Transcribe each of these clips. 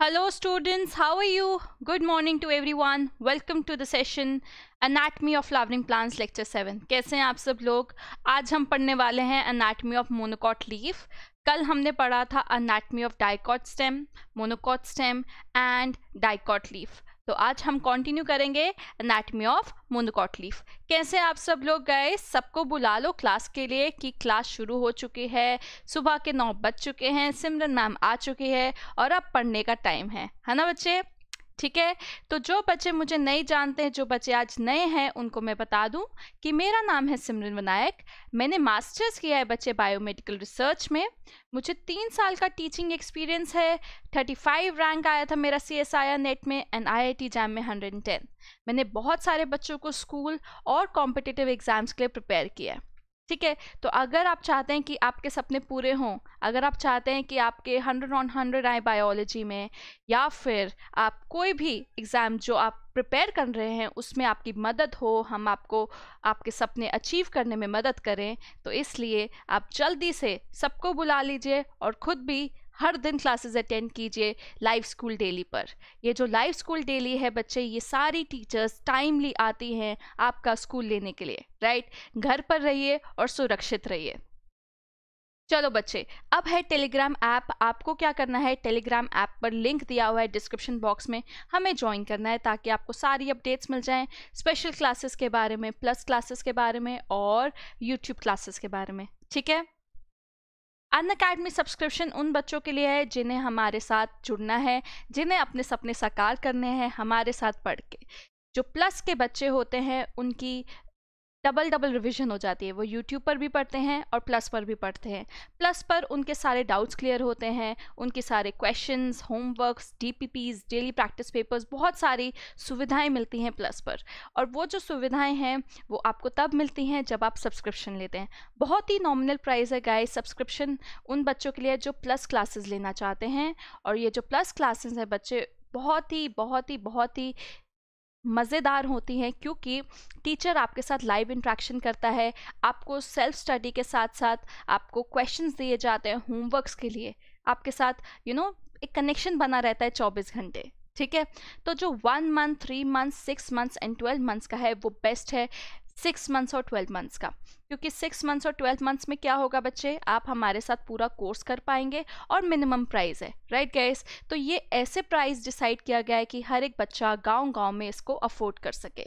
Hello students, how are you? Good morning to everyone. Welcome to the session Anatomy of Flowering Plants Lecture 7. कैसे हैं आप सब लोग आज हम पढ़ने वाले हैं Anatomy of Monocot Leaf. कल हमने पढ़ा था anatomy of dicot stem monocot stem and dicot leaf तो आज हम कंटिन्यू करेंगे एनाटमी ऑफ मुंदकॉट लीफ कैसे आप सब लोग गए सबको बुला लो क्लास के लिए कि क्लास शुरू हो चुकी है सुबह के नौ बज चुके हैं सिमरन मैम आ चुकी है और अब पढ़ने का टाइम है है ना बच्चे ठीक है तो जो बच्चे मुझे नहीं जानते हैं जो बच्चे आज नए हैं उनको मैं बता दूं कि मेरा नाम है सिमरन विनायक मैंने मास्टर्स किया है बच्चे बायोमेडिकल रिसर्च में मुझे तीन साल का टीचिंग एक्सपीरियंस है 35 रैंक आया था मेरा C S I R NET में and I I T JAM में हंड्रेड एंड टेन मैंने बहुत सारे बच्चों को स्कूल और कॉम्पिटिटिव एग्ज़ाम्स के लिए प्रिपेयर किया है ठीक है तो अगर आप चाहते हैं कि आपके सपने पूरे हों अगर आप चाहते हैं कि आपके हंड्रेड ऑन हंड्रेड आए बायोलॉजी में या फिर आप कोई भी एग्ज़ाम जो आप प्रिपेयर कर रहे हैं उसमें आपकी मदद हो हम आपको आपके सपने अचीव करने में मदद करें तो इसलिए आप जल्दी से सबको बुला लीजिए और ख़ुद भी हर दिन क्लासेस अटेंड कीजिए लाइव स्कूल डेली पर ये जो लाइव स्कूल डेली है बच्चे ये सारी टीचर्स टाइमली आती हैं आपका स्कूल लेने के लिए राइट घर पर रहिए और सुरक्षित रहिए चलो बच्चे अब है टेलीग्राम ऐप आपको क्या करना है टेलीग्राम ऐप पर लिंक दिया हुआ है डिस्क्रिप्शन बॉक्स में हमें ज्वाइन करना है ताकि आपको सारी अपडेट्स मिल जाएं स्पेशल क्लासेस के बारे में प्लस क्लासेस के बारे में और यूट्यूब क्लासेस के बारे में ठीक है अन अकेडमी सब्सक्रिप्शन उन बच्चों के लिए है जिन्हें हमारे साथ जुड़ना है जिन्हें अपने सपने साकार करने हैं हमारे साथ पढ़ के जो प्लस के बच्चे होते हैं उनकी डबल डबल रिवीजन हो जाती है वो यूट्यूब पर भी पढ़ते हैं और प्लस पर भी पढ़ते हैं प्लस पर उनके सारे डाउट्स क्लियर होते हैं उनके सारे questions homeworks DPPs daily practice papers बहुत सारी सुविधाएं मिलती हैं प्लस पर और वो जो सुविधाएं हैं वो आपको तब मिलती हैं जब आप सब्सक्रिप्शन लेते हैं बहुत ही नॉमिनल प्राइस है गाय सब्सक्रिप्शन उन बच्चों के लिए जो प्लस क्लासेस लेना चाहते हैं और ये जो प्लस क्लासेस हैं बच्चे बहुत ही बहुत ही बहुत ही मज़ेदार होती हैं क्योंकि टीचर आपके साथ लाइव इंट्रैक्शन करता है आपको सेल्फ स्टडी के साथ साथ आपको क्वेश्चन दिए जाते हैं होमवर्कस के लिए आपके साथ यू you नो know, एक कनेक्शन बना रहता है चौबीस घंटे ठीक है तो जो one month three month six months and twelve months का है वो बेस्ट है सिक्स मंथ्स और ट्वेल्व मंथ्स का क्योंकि सिक्स मंथ्स और ट्वेल्व मंथ्स में क्या होगा बच्चे आप हमारे साथ पूरा कोर्स कर पाएंगे और मिनिमम प्राइस है राइट right गैस तो ये ऐसे प्राइस डिसाइड किया गया है कि हर एक बच्चा गाँव गाँव में इसको अफोर्ड कर सके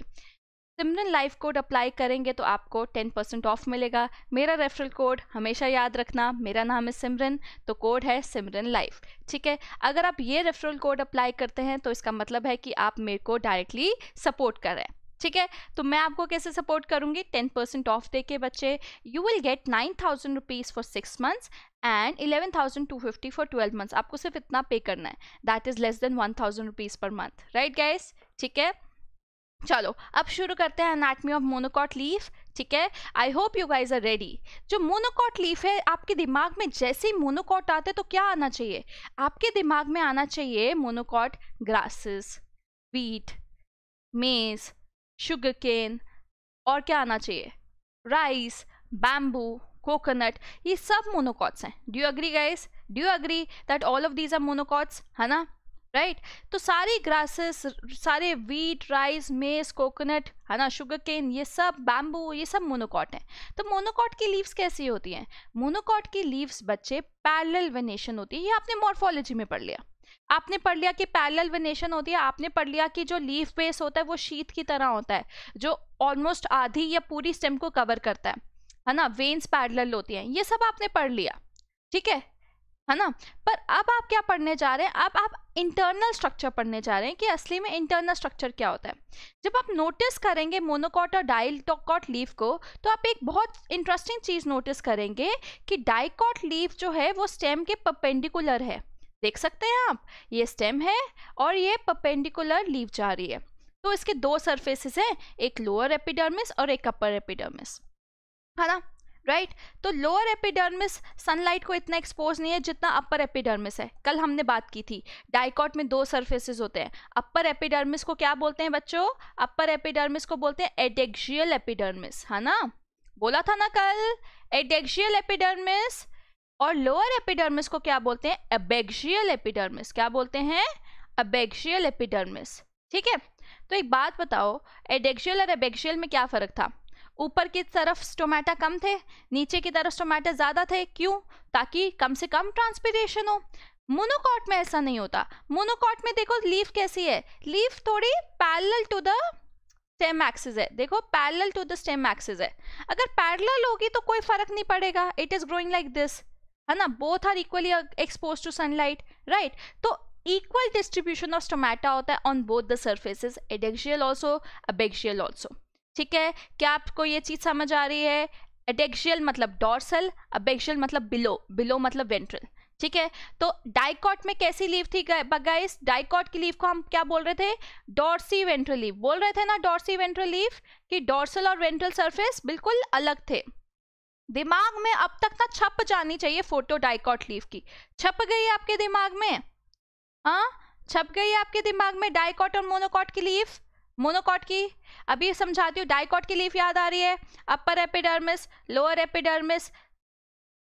सिमरन लाइफ कोड अप्लाई करेंगे तो आपको 10% परसेंट ऑफ मिलेगा मेरा रेफरल कोड हमेशा याद रखना मेरा नाम है सिमरन तो कोड है सिमरन लाइफ ठीक है अगर आप ये रेफरल कोड अप्लाई करते हैं तो इसका मतलब है कि आप मेरे को डायरेक्टली सपोर्ट करें ठीक है तो मैं आपको कैसे सपोर्ट करूंगी टेन परसेंट ऑफ दे के बच्चे you will get nine thousand rupees for six months and eleven thousand two fifty for twelve months आपको सिर्फ इतना पे करना है that is less than one thousand rupees per month right guys ठीक है चलो अब शुरू करते हैं अनाटमी ऑफ मोनोकॉट लीफ ठीक है I hope you guys are ready जो मोनोकॉट लीफ है आपके दिमाग में जैसे ही मोनोकॉट आते तो क्या आना चाहिए आपके दिमाग में आना चाहिए monocot grasses wheat maize sugar cane और क्या आना चाहिए राइस बैम्बू कोकोनट ये सब मोनोकॉट्स हैं do you agree guys do you agree that all of these are monocots है ना राइट right? तो सारी ग्रासेस सारे वीट राइस मेस कोकोनट है ना शुगर केन ये सब बैम्बू ये सब मोनोकॉट हैं तो मोनोकॉट की लीव्स कैसी होती हैं मोनोकॉट की लीव्स बच्चे पैरेलल वेनेशन होती है ये आपने मॉर्फोलॉजी में पढ़ लिया आपने पढ़ लिया कि पैरेलल वेनेशन होती है आपने पढ़ लिया कि जो लीफ बेस होता है वो शीत की तरह होता है जो ऑलमोस्ट आधी या पूरी स्टेम को कवर करता है है ना वेन्स पैरेलल होती हैं ये सब आपने पढ़ लिया ठीक है है ना पर अब आप क्या पढ़ने जा रहे हैं अब आप इंटरनल स्ट्रक्चर पढ़ने जा रहे हैं कि असली में इंटरनल स्ट्रक्चर क्या होता है जब आप नोटिस करेंगे मोनोकॉट और डाइलटोकॉट लीफ को तो आप एक बहुत इंटरेस्टिंग चीज़ नोटिस करेंगे कि डाइकॉट लीफ जो है वो स्टेम के परपेंडिकुलर है देख सकते हैं आप ये स्टेम है और ये पपेंडिकुलर लीव जा रही है तो इसके दो सर्फेसिस हैं एक लोअर एपिडर्मिस और एक अपर एपिडर्मिस है ना राइट right? तो लोअर एपिडर्मिस सनलाइट को इतना एक्सपोज नहीं है जितना अपर एपिडर्मिस है कल हमने बात की थी डाइकॉट में दो सर्फेसिस होते हैं अपर एपिडर्मिस को क्या बोलते हैं बच्चों अपर एपिडर्मिस को बोलते हैं एडेक्शियल एपिडर्मिस है ना बोला था ना कल एडेक्शियल एपिडर्मिस और लोअर एपिडर्मिस को क्या बोलते हैं अबेक्शियल एपिडर्मिस क्या बोलते हैं अबेक्शियल एपिडर्मिस ठीक है तो एक बात बताओ एडेक्शियल और एबेक्शियल में क्या फ़र्क था ऊपर की तरफ स्टोमेटा कम थे नीचे की तरफ स्टोमेटा ज़्यादा थे क्यों ताकि कम से कम ट्रांसपीरेशन हो मोनोकॉट में ऐसा नहीं होता मोनोकॉट में देखो लीफ कैसी है लीफ थोड़ी parallel to the stem axis है देखो parallel to the stem axis है अगर पैरेलल होगी तो कोई फर्क नहीं पड़ेगा it is growing like this है ना both are equally expose to sunlight right तो इक्वल डिस्ट्रीब्यूशन ऑफ टोमेटा होता है on both the surfaces adaxial also abaxial also ठीक है क्या आपको ये चीज़ समझ आ रही है एडेक्शियल मतलब डॉर्सल अबेक्शियल मतलब बिलो बिलो मतलब वेंट्रल ठीक है तो डाइकॉट में कैसी लीव थी गाइस डाइकॉट की लीव को हम क्या बोल रहे थे डॉर्सी वेंट्रल लीव बोल रहे थे ना डॉर्सी वेंट्रल लीव कि डॉर्सल और वेंट्रल सरफेस बिल्कुल अलग थे दिमाग में अब तक ना छप जानी चाहिए फोटो डाइकॉट लीफ की छप गई आपके दिमाग में हाँ छप गई आपके दिमाग में डाइकॉट और मोनोकॉट की लीफ मोनोकॉट की अभी समझाती हूँ डाइकॉट की लीफ याद आ रही है upper epidermis lower epidermis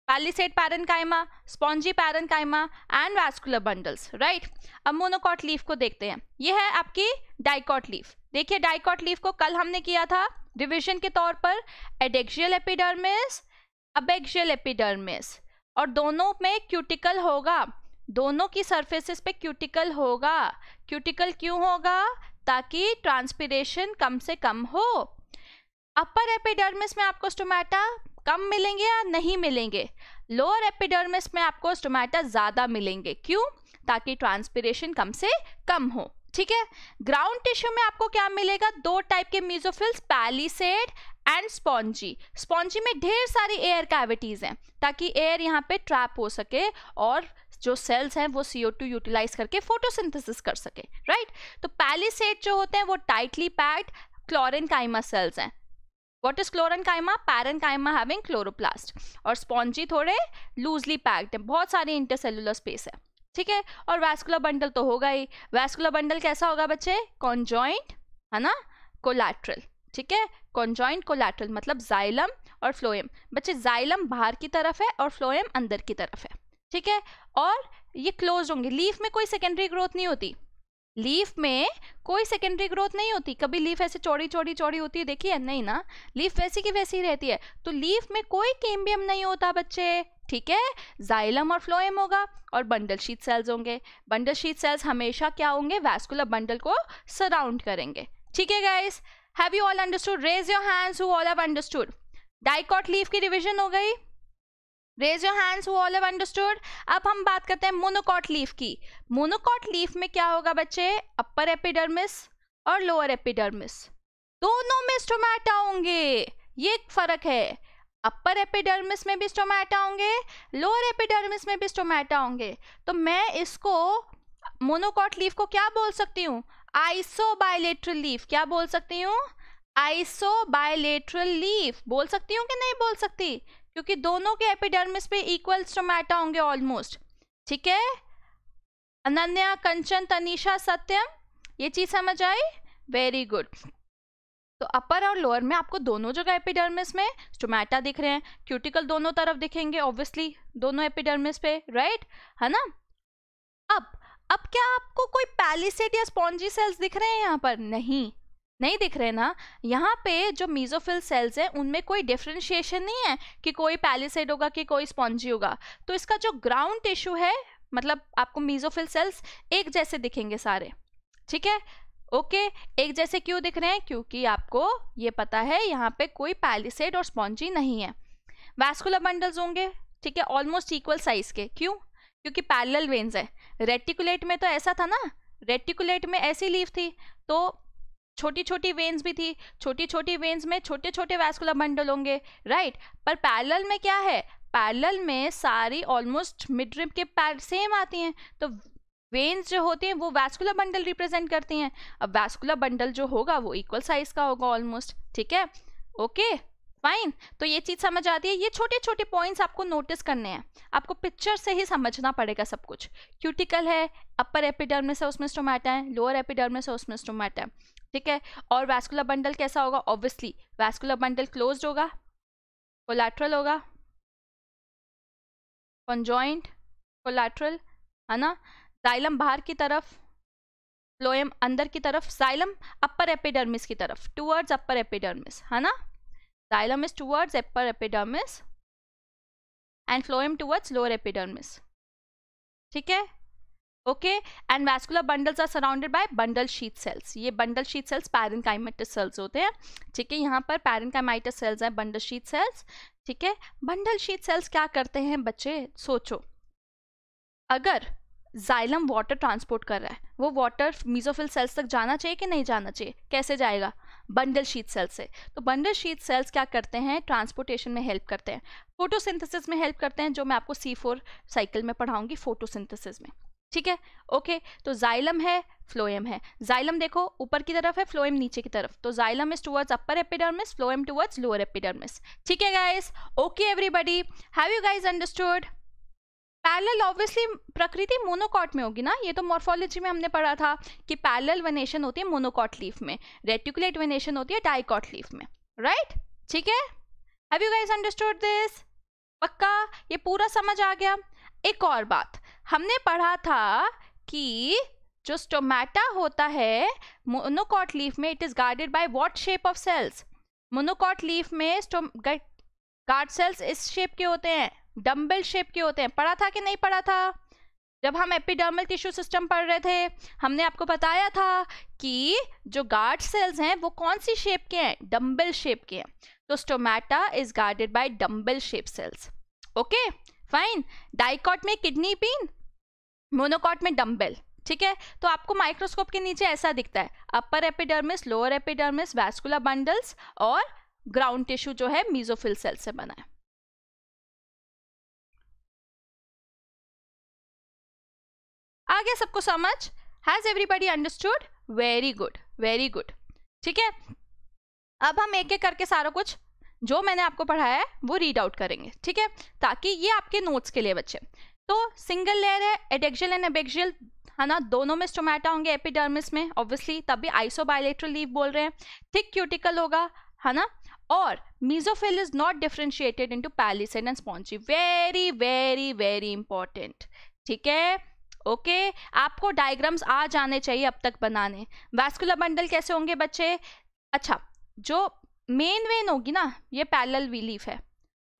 palisade parenchyma spongy parenchyma and vascular bundles right अब मोनोकॉट लीफ को देखते हैं ये है आपकी डाइकॉट लीफ देखिए डाइकॉट लीफ को कल हमने किया था रिविजन के तौर पर एडेक्शियल एपिडर्मिस अबेक्शियल एपिडर्मिस और दोनों में क्यूटिकल होगा दोनों की सर्फेसिस पे क्यूटिकल होगा क्यूटिकल क्यों होगा ताकि ट्रांसपीरेशन कम से कम हो अपर एपिडर्मिस में आपको स्टोमेटा कम मिलेंगे या नहीं मिलेंगे लोअर एपिडर्मिस में आपको स्टोमेटा ज़्यादा मिलेंगे क्यों ताकि ट्रांसपीरेशन कम से कम हो ठीक है ग्राउंड टिश्यू में आपको क्या मिलेगा दो टाइप के mesophylls palisade and spongy spongy में ढेर सारी एयर कैविटीज़ हैं ताकि एयर यहाँ पे ट्रैप हो सके और जो सेल्स हैं वो सी ओ टू यूटिलाइज करके फोटोसिंथेसिस कर सके राइट तो पैलिसेट जो होते हैं वो tightly packed chlorenchyma cells हैं what is chlorenchyma parenchyma having chloroplast और स्पॉन्जी थोड़े लूजली पैक्ड हैं बहुत सारी इंटरसेलुलर स्पेस है ठीक है और वैस्कुलर बंडल तो होगा ही वैस्कुलर बंडल कैसा होगा बच्चे कॉन्जॉइंट है ना कोलैट्रल ठीक है कॉन्जॉइंट कोलैटरल मतलब जाइलम और फ्लोएम बच्चे जाइलम बाहर की तरफ है और फ्लोएम अंदर की तरफ है ठीक है और ये क्लोज होंगे लीफ में कोई सेकेंडरी ग्रोथ नहीं होती लीफ में कोई सेकेंडरी ग्रोथ नहीं होती कभी लीफ ऐसे चौड़ी चौड़ी चौड़ी होती है देखिए नहीं ना लीफ वैसी की वैसी रहती है तो लीफ में कोई केम्बियम नहीं होता बच्चे ठीक है जाइलम और फ्लोएम होगा और बंडल शीट सेल्स होंगे बंडल शीट सेल्स हमेशा क्या होंगे वैस्कुलर बंडल को सराउंड करेंगे ठीक है guys have you all understood raise your hands who all have understood dicot leaf की रिविजन हो गई raise your hands who all have understood अब हम बात करते हैं मोनोकॉट लीफ की मोनोकॉट लीफ में क्या होगा बच्चे अपर एपिडर्मिस और लोअर एपिडर्मिस दोनों में स्टोमेटा होंगे ये एक फर्क है अपर एपिडर्मिस में भी स्टोमेटा होंगे लोअर एपिडर्मिस में भी स्टोमेटा होंगे तो मैं इसको मोनोकॉट लीफ को क्या बोल सकती हूँ आइसो बायोलेट्रल लीफ क्या बोल सकती हूँ आइसो बायोलेट्रल लीफ बोल सकती हूँ कि नहीं बोल सकती क्योंकि दोनों के एपिडर्मिस पे इक्वल स्टोमेटा होंगे ऑलमोस्ट ठीक है अनन्या कंचन तनिषा सत्यम ये चीज समझ आई वेरी गुड तो अपर और लोअर में आपको दोनों जगह एपिडर्मिस में स्टोमेटा दिख रहे हैं क्यूटिकल दोनों तरफ दिखेंगे ऑब्वियसली दोनों एपिडर्मिस पे राइट है ना अब अब क्या आपको कोई पैलिसेट या स्पॉन्जी सेल्स दिख रहे हैं यहाँ पर नहीं नहीं दिख रहे ना यहाँ पे जो मीजोफिल सेल्स हैं उनमें कोई डिफ्रेंशिएशन नहीं है कि कोई पैलिसेड होगा कि कोई स्पॉन्जी होगा तो इसका जो ग्राउंड टिश्यू है मतलब आपको मीजोफिल सेल्स एक जैसे दिखेंगे सारे ठीक है ओके एक जैसे क्यों दिख रहे हैं क्योंकि आपको ये पता है यहाँ पे कोई पैलिसेड और स्पॉन्जी नहीं है वैस्कुलर बंडल्स होंगे ठीक है ऑलमोस्ट इक्वल साइज के क्यों क्योंकि पैरल वेन्स है रेटिकुलेट में तो ऐसा था ना रेटिकुलेट में ऐसी लीव थी तो छोटी छोटी वेन्स भी थी छोटी छोटी वेन्स में छोटे छोटे वैस्कुलर बंडल होंगे राइट पर पैरल में क्या है पैरल में सारी ऑलमोस्ट मिड्रिप के पैर सेम आती हैं तो वेन्स जो होते हैं वो वैस्कुलर बंडल रिप्रेजेंट करती हैं अब वैस्कुलर बंडल जो होगा वो इक्वल साइज का होगा ऑलमोस्ट ठीक है ओके okay? फाइन तो ये चीज़ समझ आती है ये छोटे छोटे पॉइंट्स आपको नोटिस करने हैं आपको पिक्चर से ही समझना पड़ेगा सब कुछ क्यूटिकल है अपर एपिडर्मिस है उसमें स्टोमेटा है लोअर एपिडर्मिस है उसमें स्टोमेटा है ठीक है और वैस्कुलर बंडल कैसा होगा ऑब्वियसली वैस्कुलर बंडल क्लोज होगा कोलैट्रल होगा कॉन्जॉइंट कोलैट्रल है ना जाइलम बाहर की तरफ फ्लोएम अंदर की तरफ जाइलम अपर एपिडर्मिस की तरफ टूवर्ड्स अपर एपिडर्मिस है ना Xylem is towards upper epidermis and phloem towards lower epidermis. ठीक है okay and vascular bundles are surrounded by bundle sheath cells ये bundle sheath cells parenchymatous cells होते हैं ठीक है यहाँ पर पैरेंकाइमाइटिस सेल्स हैं बंडल शीट सेल्स ठीक है बंडल शीट सेल्स क्या करते हैं बच्चे सोचो अगर जाइलम वाटर ट्रांसपोर्ट कर रहा है वो वाटर मीजोफिल सेल्स तक जाना चाहिए कि नहीं जाना चाहिए कैसे जाएगा बंडल शीट सेल्स से तो बंडल शीट सेल्स क्या करते हैं ट्रांसपोर्टेशन में हेल्प करते हैं फोटोसिंथेसिस में हेल्प करते हैं जो मैं आपको सी फोर साइकिल में पढ़ाऊंगी फोटोसिंथेसिस में ठीक है ओके तो जाइलम है फ्लोएम है जाइलम देखो ऊपर की तरफ है फ्लोएम नीचे की तरफ तो xylem is towards upper epidermis phloem towards lower epidermis ठीक है guys okay everybody have you guys understood parallel obviously प्रकृति मोनोकॉट में होगी ना ये तो मॉर्फोलॉजी में हमने पढ़ा था कि पैलल वेनेशन होती है मोनोकॉट लीफ में रेटिकुलेट वेनेशन होती है डाइकॉट लीफ में राइट right? ठीक है have you guys understood this पक्का ये पूरा समझ आ गया एक और बात हमने पढ़ा था कि जो स्टोमेटा होता है मोनोकॉट लीफ में it is guarded by what shape of cells monocot leaf में गार्ड सेल्स इस शेप के होते हैं डम्बल शेप के होते हैं पढ़ा था कि नहीं पढ़ा था जब हम एपिडर्मल टिश्यू सिस्टम पढ़ रहे थे हमने आपको बताया था कि जो गार्ड सेल्स हैं वो कौन सी शेप के हैं डम्बल शेप के हैं तो stomata is guarded by dumbbell shape cells okay fine dicot में किडनी बीन मोनोकॉट में डम्बल ठीक है तो आपको माइक्रोस्कोप के नीचे ऐसा दिखता है upper epidermis lower epidermis vascular bundles और ग्राउंड टिश्यू जो है मीजोफिल सेल से बना है आ गया सबको समझ has everybody understood very good very good ठीक है अब हम एक एक करके सारा कुछ जो मैंने आपको पढ़ाया है वो रीड आउट करेंगे ठीक है ताकि ये आपके नोट्स के लिए बच्चे तो सिंगल लेयर है एडेक्जियल एंड एबेक्जियल है ना दोनों में स्टोमेटा होंगे एपिडर्मिस में ऑब्वियसली तब तभी आइसोबायोलेट्रल लीव बोल रहे हैं थिक क्यूटिकल होगा है ना और mesophyll is not differentiated into palisade and spongy very very very important ठीक है ओके आपको डायग्राम्स आ जाने चाहिए अब तक बनाने वैस्कुलर बंडल कैसे होंगे बच्चे अच्छा जो मेन वेन होगी ना ये पैरल विलीफ है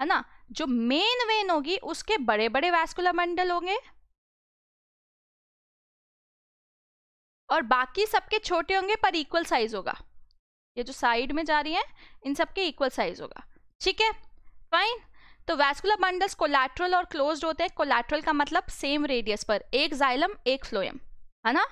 है ना जो मेन वेन होगी उसके बड़े बड़े वैस्कुलर बंडल होंगे और बाकी सबके छोटे होंगे पर इक्वल साइज होगा ये जो साइड में जा रही है इन सबके इक्वल साइज होगा ठीक है फाइन तो वैस्कुलर बंडल्स कोलैट्रल और क्लोज्ड होते हैं कोलैट्रल का मतलब सेम रेडियस पर एक जाइलम एक फ्लोएम है ना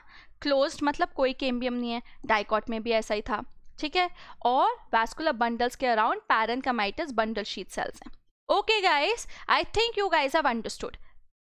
क्लोज्ड मतलब कोई केम्बियम नहीं है डाइकॉट में भी ऐसा ही था ठीक है और वैस्कुलर बंडल्स के around parenchymatous bundle sheath cells हैं okay guys I think you guys have understood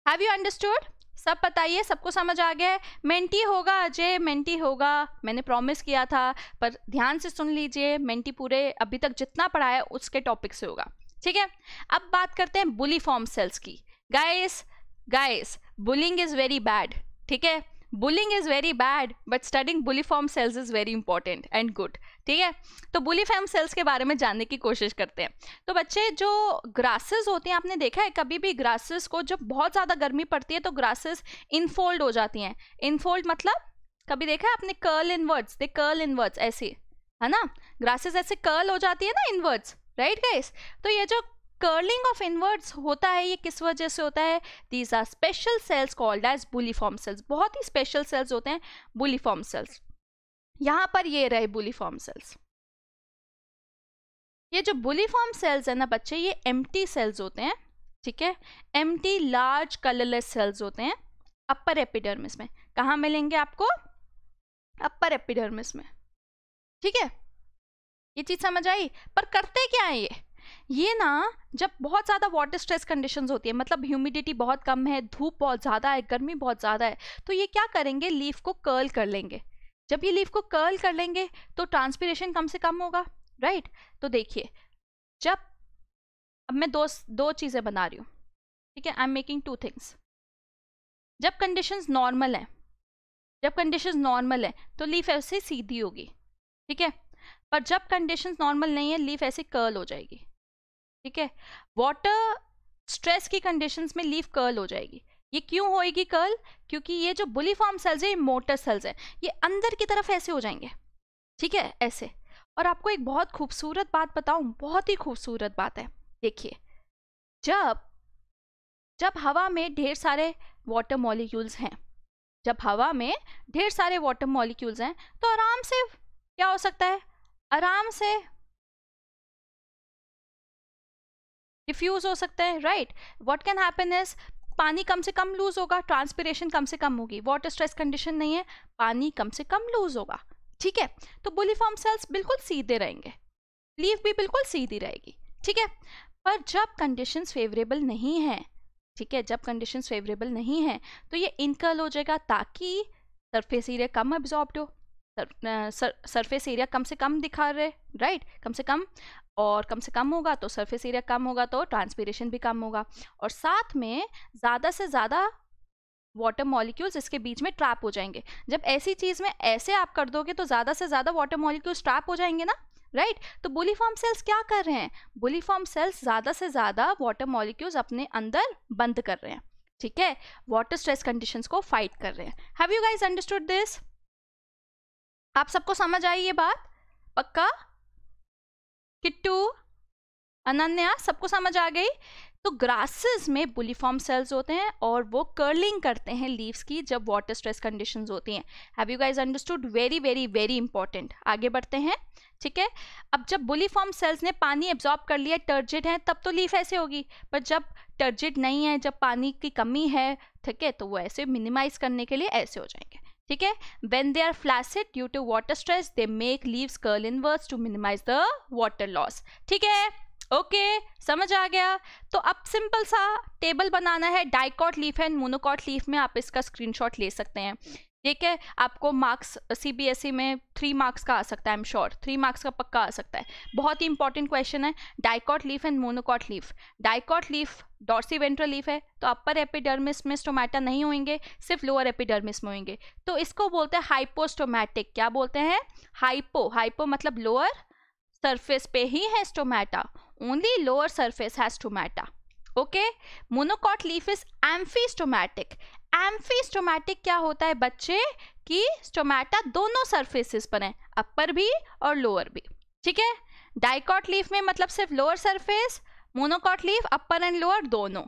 have you understood सब बताइए सबको समझ आ गया है मेंटी होगा अजय मेंटी होगा मैंने प्रॉमिस किया था पर ध्यान से सुन लीजिए मेंटी पूरे अभी तक जितना पढ़ाया उसके टॉपिक से होगा ठीक है अब बात करते हैं बुली फॉर्म सेल्स की guys guys bullying is very bad ठीक है bullying is very bad but studying bulliform cells is very important and good ठीक है तो बुलीफॉर्म सेल्स के बारे में जानने की कोशिश करते हैं तो बच्चे जो ग्रासेस होते हैं आपने देखा है कभी भी ग्रासेस को जब बहुत ज़्यादा गर्मी पड़ती है तो ग्रासेस इनफोल्ड हो जाती हैं इनफोल्ड मतलब कभी देखा है आपने curl inwards they curl inwards ऐसे है ना ग्रासेस ऐसे कर्ल हो जाती है ना इनवर्ड्स राइट गाइस तो ये जो कर्लिंग ऑफ इनवर्ड्स होता है ये किस वजह से होता है these are special cells called as bulliform cells बहुत ही स्पेशल सेल्स होते हैं बुलीफॉर्म सेल्स यहाँ पर ये रहे बुलीफॉर्म सेल्स ये जो बुलीफॉर्म सेल्स है ना बच्चे ये टी सेल्स होते हैं ठीक है टी लार्ज कलरलेस सेल्स होते हैं अपर एपिडर्मिस में कहाँ मिलेंगे आपको अपर एपिडर्मिस में ठीक है ये चीज़ समझ आई पर करते क्या है ये ये ना जब बहुत ज़्यादा वाटर स्ट्रेस कंडीशंस होती है मतलब ह्यूमिडिटी बहुत कम है धूप बहुत ज़्यादा है गर्मी बहुत ज़्यादा है तो ये क्या करेंगे लीफ को कर्ल कर लेंगे जब ये लीफ को कर्ल कर लेंगे तो ट्रांसपीरेशन कम से कम होगा राइट तो देखिए जब अब मैं दो दो चीज़ें बना रही हूँ ठीक है I am making two things जब कंडीशंस नॉर्मल हैं जब कंडीशंस नॉर्मल है तो लीफ ऐसे सीधी होगी ठीक है पर जब कंडीशन नॉर्मल नहीं है लीफ ऐसे कर्ल हो जाएगी ठीक है वाटर स्ट्रेस की कंडीशंस में लीफ कर्ल हो जाएगी ये क्यों होएगी कर्ल क्योंकि ये जो बुलीफॉर्म सेल्स है ये मोटर सेल्स है ये अंदर की तरफ ऐसे हो जाएंगे ठीक है ऐसे और आपको एक बहुत खूबसूरत बात बताऊं बहुत ही खूबसूरत बात है देखिए जब जब हवा में ढेर सारे वाटर मॉलिक्यूल्स हैं जब हवा में ढेर सारे वाटर मॉलिक्यूल्स हैं तो आराम से क्या हो सकता है आराम से डिफ्यूज हो सकता है right what can happen is पानी कम से कम लूज होगा ट्रांसपीरेशन कम से कम होगी वाटर स्ट्रेस कंडीशन नहीं है पानी कम से कम लूज होगा ठीक है तो बुलीफॉर्म सेल्स बिल्कुल सीधे रहेंगे लीव भी बिल्कुल सीधी रहेगी ठीक है पर जब कंडीशंस फेवरेबल नहीं है ठीक है जब कंडीशंस फेवरेबल नहीं है तो ये इनकल हो जाएगा ताकि सरफेस एरिया कम एब्जॉर्ब हो सरफेस एरिया कम से कम दिखा रहे राइट right? कम से कम और कम से कम होगा तो सरफेस एरिया कम होगा तो ट्रांसपीरेशन भी कम होगा और साथ में ज़्यादा से ज़्यादा वाटर मॉलिक्यूल्स इसके बीच में ट्रैप हो जाएंगे जब ऐसी चीज़ में ऐसे आप कर दोगे तो ज़्यादा से ज़्यादा वाटर मॉलिक्यूल्स ट्रैप हो जाएंगे ना राइट right? तो बुलीफॉर्म सेल्स क्या कर रहे हैं बुलीफॉर्म सेल्स ज़्यादा से ज़्यादा वाटर मॉलिक्यूल्स अपने अंदर बंद कर रहे हैं ठीक है वाटर स्ट्रेस कंडीशंस को फाइट कर रहे हैं have you guys understood this आप सबको समझ आई ये बात पक्का किट्टू अनन्या सबको समझ आ गई तो ग्रासेस में बुलीफॉर्म सेल्स होते हैं और वो कर्लिंग करते हैं लीव्स की जब वाटर स्ट्रेस कंडीशंस होती हैं have you guys understood very very very important आगे बढ़ते हैं ठीक है अब जब बुलीफॉर्म सेल्स ने पानी एब्जॉर्ब कर लिया टर्जिड है तब तो लीफ ऐसे होगी पर जब टर्जिड नहीं है जब पानी की कमी है ठीक है तो वो ऐसे मिनिमाइज करने के लिए ऐसे हो जाएंगे ठीक है when they are flaccid due to water stress they make leaves curl wards to minimise the water loss ठीक है ओके okay, समझ आ गया तो अब सिंपल सा टेबल बनाना है dicot leaf and monocot leaf में आप इसका स्क्रीनशॉट ले सकते हैं ठीक है आपको मार्क्स सीबीएसई e में थ्री मार्क्स का आ सकता है एम श्योर थ्री मार्क्स का पक्का आ सकता है बहुत ही इंपॉर्टेंट क्वेश्चन है dicot leaf and monocot leaf dicot leaf dorsiventral leaf है तो अपर एपिडर्मिस में स्टोमेटा नहीं होंगे सिर्फ लोअर एपिडर्मिस में होंगे तो इसको बोलते हैं हाइपोस्टोमैटिक क्या बोलते हैं हाइपो हाइपो मतलब लोअर सरफेस पे ही है स्टोमैटा ओनली लोअर सरफेस है okay monocot leaf is amphistomatic amphistomatic क्या होता है बच्चे कि स्टोमैटा दोनों सरफेसेस पर है अपर भी और लोअर भी ठीक है डाइकॉट लीफ में मतलब सिर्फ lower surface monocot leaf upper and lower दोनों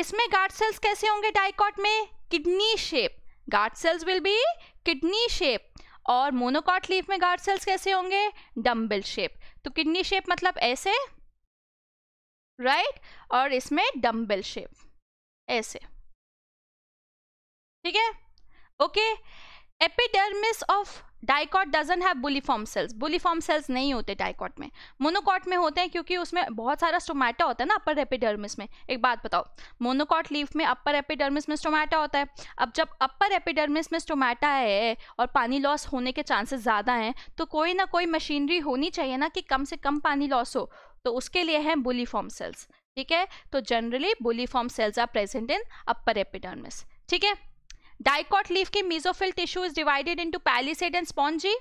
इसमें गार्ड सेल्स कैसे होंगे डाइकॉट में kidney shape guard cells will be kidney shape और मोनोकॉट लीफ में गार्ड सेल्स कैसे होंगे डम्बल शेप तो किडनी शेप मतलब ऐसे राइट right? और इसमें डम्बल शेप ऐसे ठीक है okay epidermis of dicot doesn't have bulliform cells bulliform cells नहीं होते डाइकॉट में मोनोकॉट में होते हैं क्योंकि उसमें बहुत सारा स्टोमेटा होता है ना अपर एपिडर्मिस में एक बात बताओ मोनोकॉट लीफ में अपर एपिडर्मिस में स्टोमेटा होता है अब जब अपर एपिडर्मिस में स्टोमेटा है और पानी लॉस होने के चांसेस ज़्यादा हैं तो कोई ना कोई मशीनरी होनी चाहिए ना कि कम से कम पानी लॉस हो तो उसके लिए हैं बुलीफॉर्म सेल्स ठीक है तो generally bulliform cells are present in upper epidermis ठीक है डाइकॉट लीफ की mesophyll tissue is divided into palisade and spongy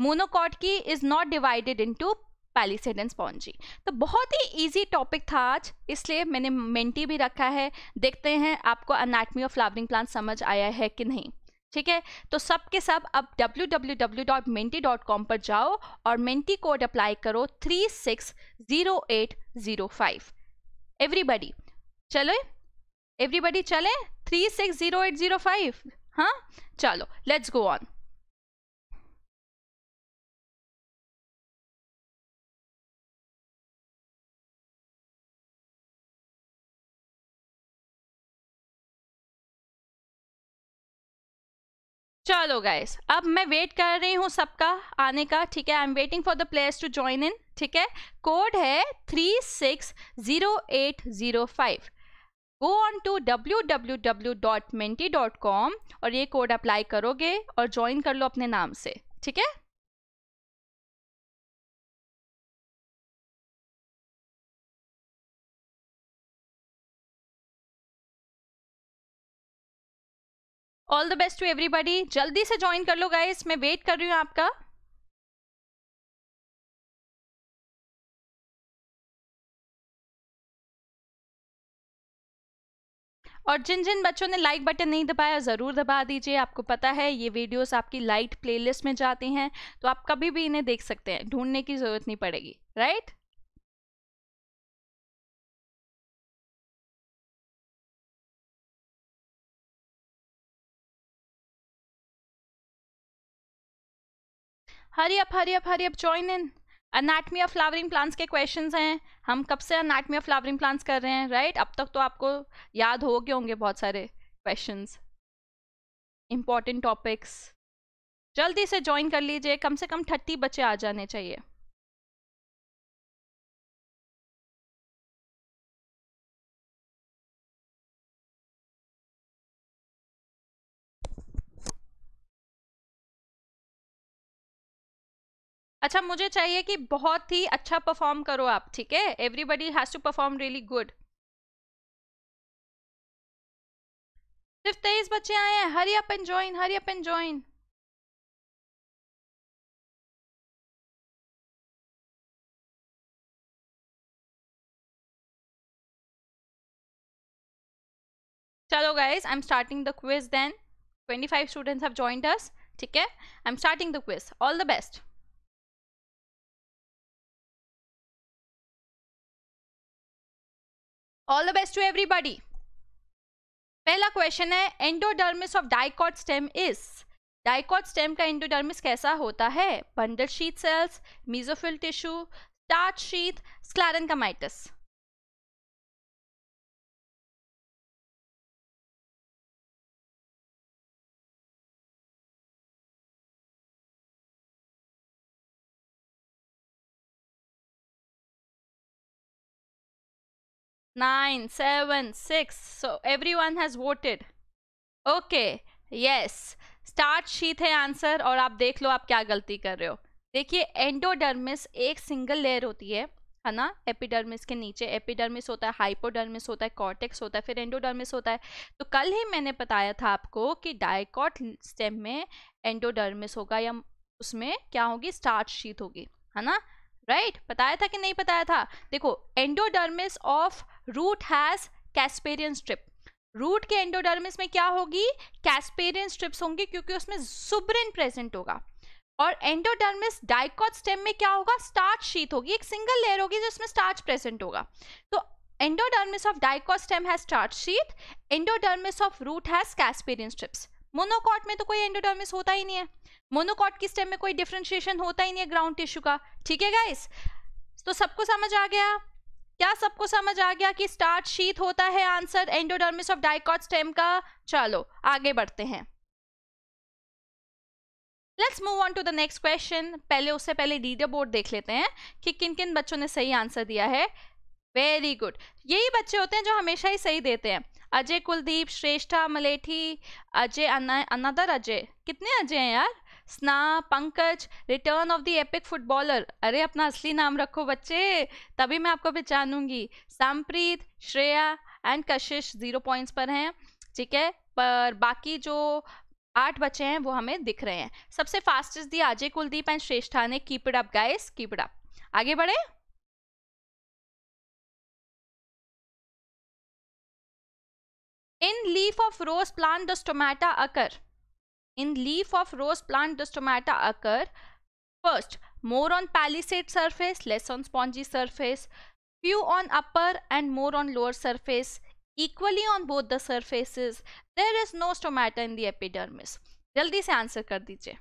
monocot की is not divided into palisade and spongy तो बहुत ही ईजी टॉपिक था आज इसलिए मैंने मेंटी भी रखा है देखते हैं आपको अनाटमी ऑफ फ्लावरिंग प्लांट समझ आया है कि नहीं ठीक है तो सब के सब अब डब्ल्यू पर जाओ और मेंटी कोड अप्लाई करो three six zero zero eight five everybody चलो एवरीबडी चले three six zero eight zero five हाँ चलो लेट्स गो ऑन चलो गाइस अब मैं वेट कर रही हूँ सबका आने का ठीक है I am waiting for the players to join in ठीक है कोड है three six zero eight zero five go on to W W W dot Menti dot com और ये कोड अप्लाई करोगे और ज्वाइन कर लो अपने नाम से ठीक है all the best to everybody जल्दी से ज्वाइन कर लो गाइस मैं वेट कर रही हूँ आपका और जिन जिन बच्चों ने लाइक बटन नहीं दबाया ज़रूर दबा दीजिए आपको पता है ये वीडियोस आपकी लाइट प्लेलिस्ट में जाते हैं तो आप कभी भी इन्हें देख सकते हैं ढूंढने की ज़रूरत नहीं पड़ेगी right hurry up hurry up hurry up join in anatomy of flowering plants के क्वेश्चन हैं हम कब से अनाटमी ऑफ फ्लावरिंग प्लांट्स कर रहे हैं राइट right? अब तक तो आपको याद हो गए होंगे बहुत सारे क्वेश्चन इम्पॉर्टेंट टॉपिक्स जल्दी से ज्वाइन कर लीजिए कम से कम थर्टी बच्चे आ जाने चाहिए अच्छा मुझे चाहिए कि बहुत ही अच्छा परफॉर्म करो आप ठीक है everybody has to perform really good सिर्फ तेईस बच्चे आए हैं hurry up and join hurry up and join चलो guys I am starting the quiz then 25 students have joined us ठीक है I am starting the quiz all the best all the best to everybody पहला question है endodermis of dicot stem is dicot stem का endodermis कैसा होता है bundle शीत sales mesophyll tissue starch sheath sclerenchymatous nine, seven, six. So everyone has voted. Okay, yes. Starch sheath है answer और आप देख लो आप क्या गलती कर रहे हो देखिए एंडोडर्मिस एक सिंगल लेयर होती है है ना एपिडर्मिस के नीचे एपिडर्मिस होता है हाइपोडर्मिस होता है कॉर्टेक्स होता है फिर एंडोडर्मिस होता है तो कल ही मैंने बताया था आपको कि डायकॉट स्टेम में एंडोडर्मिस होगा या उसमें क्या होगी स्टार्च शीत होगी है ना राइट right? बताया था कि नहीं बताया था देखो endodermis of root has casparian strip root के एंडोडर्मिस में क्या होगी कैस्पेरियन स्ट्रिप्स होंगे क्योंकि उसमें सुब्रिन प्रेजेंट होगा और एंडोडर्मिस डाइकॉट स्टेम में क्या होगा स्टार्च शीट होगी एक सिंगल लेयर होगी जिसमें स्टार्च प्रेजेंट होगा तो endodermis of dicot stem has starch sheath endodermis of root has casparian strips monocot में तो कोई एंडोडर्मिस होता ही नहीं है मोनोकॉट की स्टेम में कोई डिफ्रेंशिएशन होता ही नहीं है ग्राउंड टिश्यू का ठीक है गाइस तो सबको समझ आ गया क्या सबको समझ आ गया कि स्टार्ट शीत होता है answer endodermis of dicot stem का चलो आगे बढ़ते हैं let's move on to the next question पहले उससे पहले रीडर बोर्ड देख लेते हैं कि किन किन बच्चों ने सही आंसर दिया है वेरी गुड यही बच्चे होते हैं जो हमेशा ही सही देते हैं अजय कुलदीप श्रेष्ठा मलेठी अजय अनदर अजय कितने अजय हैं यार स्ना Pankaj return of the epic footballer अरे अपना असली नाम रखो बच्चे तभी मैं आपको पहचानूंगी Sampreet Shreya and Kashish zero points पर हैं ठीक है पर बाकी जो आठ बच्चे हैं वो हमें दिख रहे हैं सबसे फास्टेस्ट दी अजय कुलदीप एंड श्रेष्ठा ने keep it up guys keep it up आगे बढ़े in leaf of rose plant the stomata occur In leaf of rose plant, the stomata occur first more on palisade surface, less on spongy surface, few on upper and more on lower surface, equally on both the surfaces. There is no stomata in the epidermis. जल्दी से answer कर दीजिए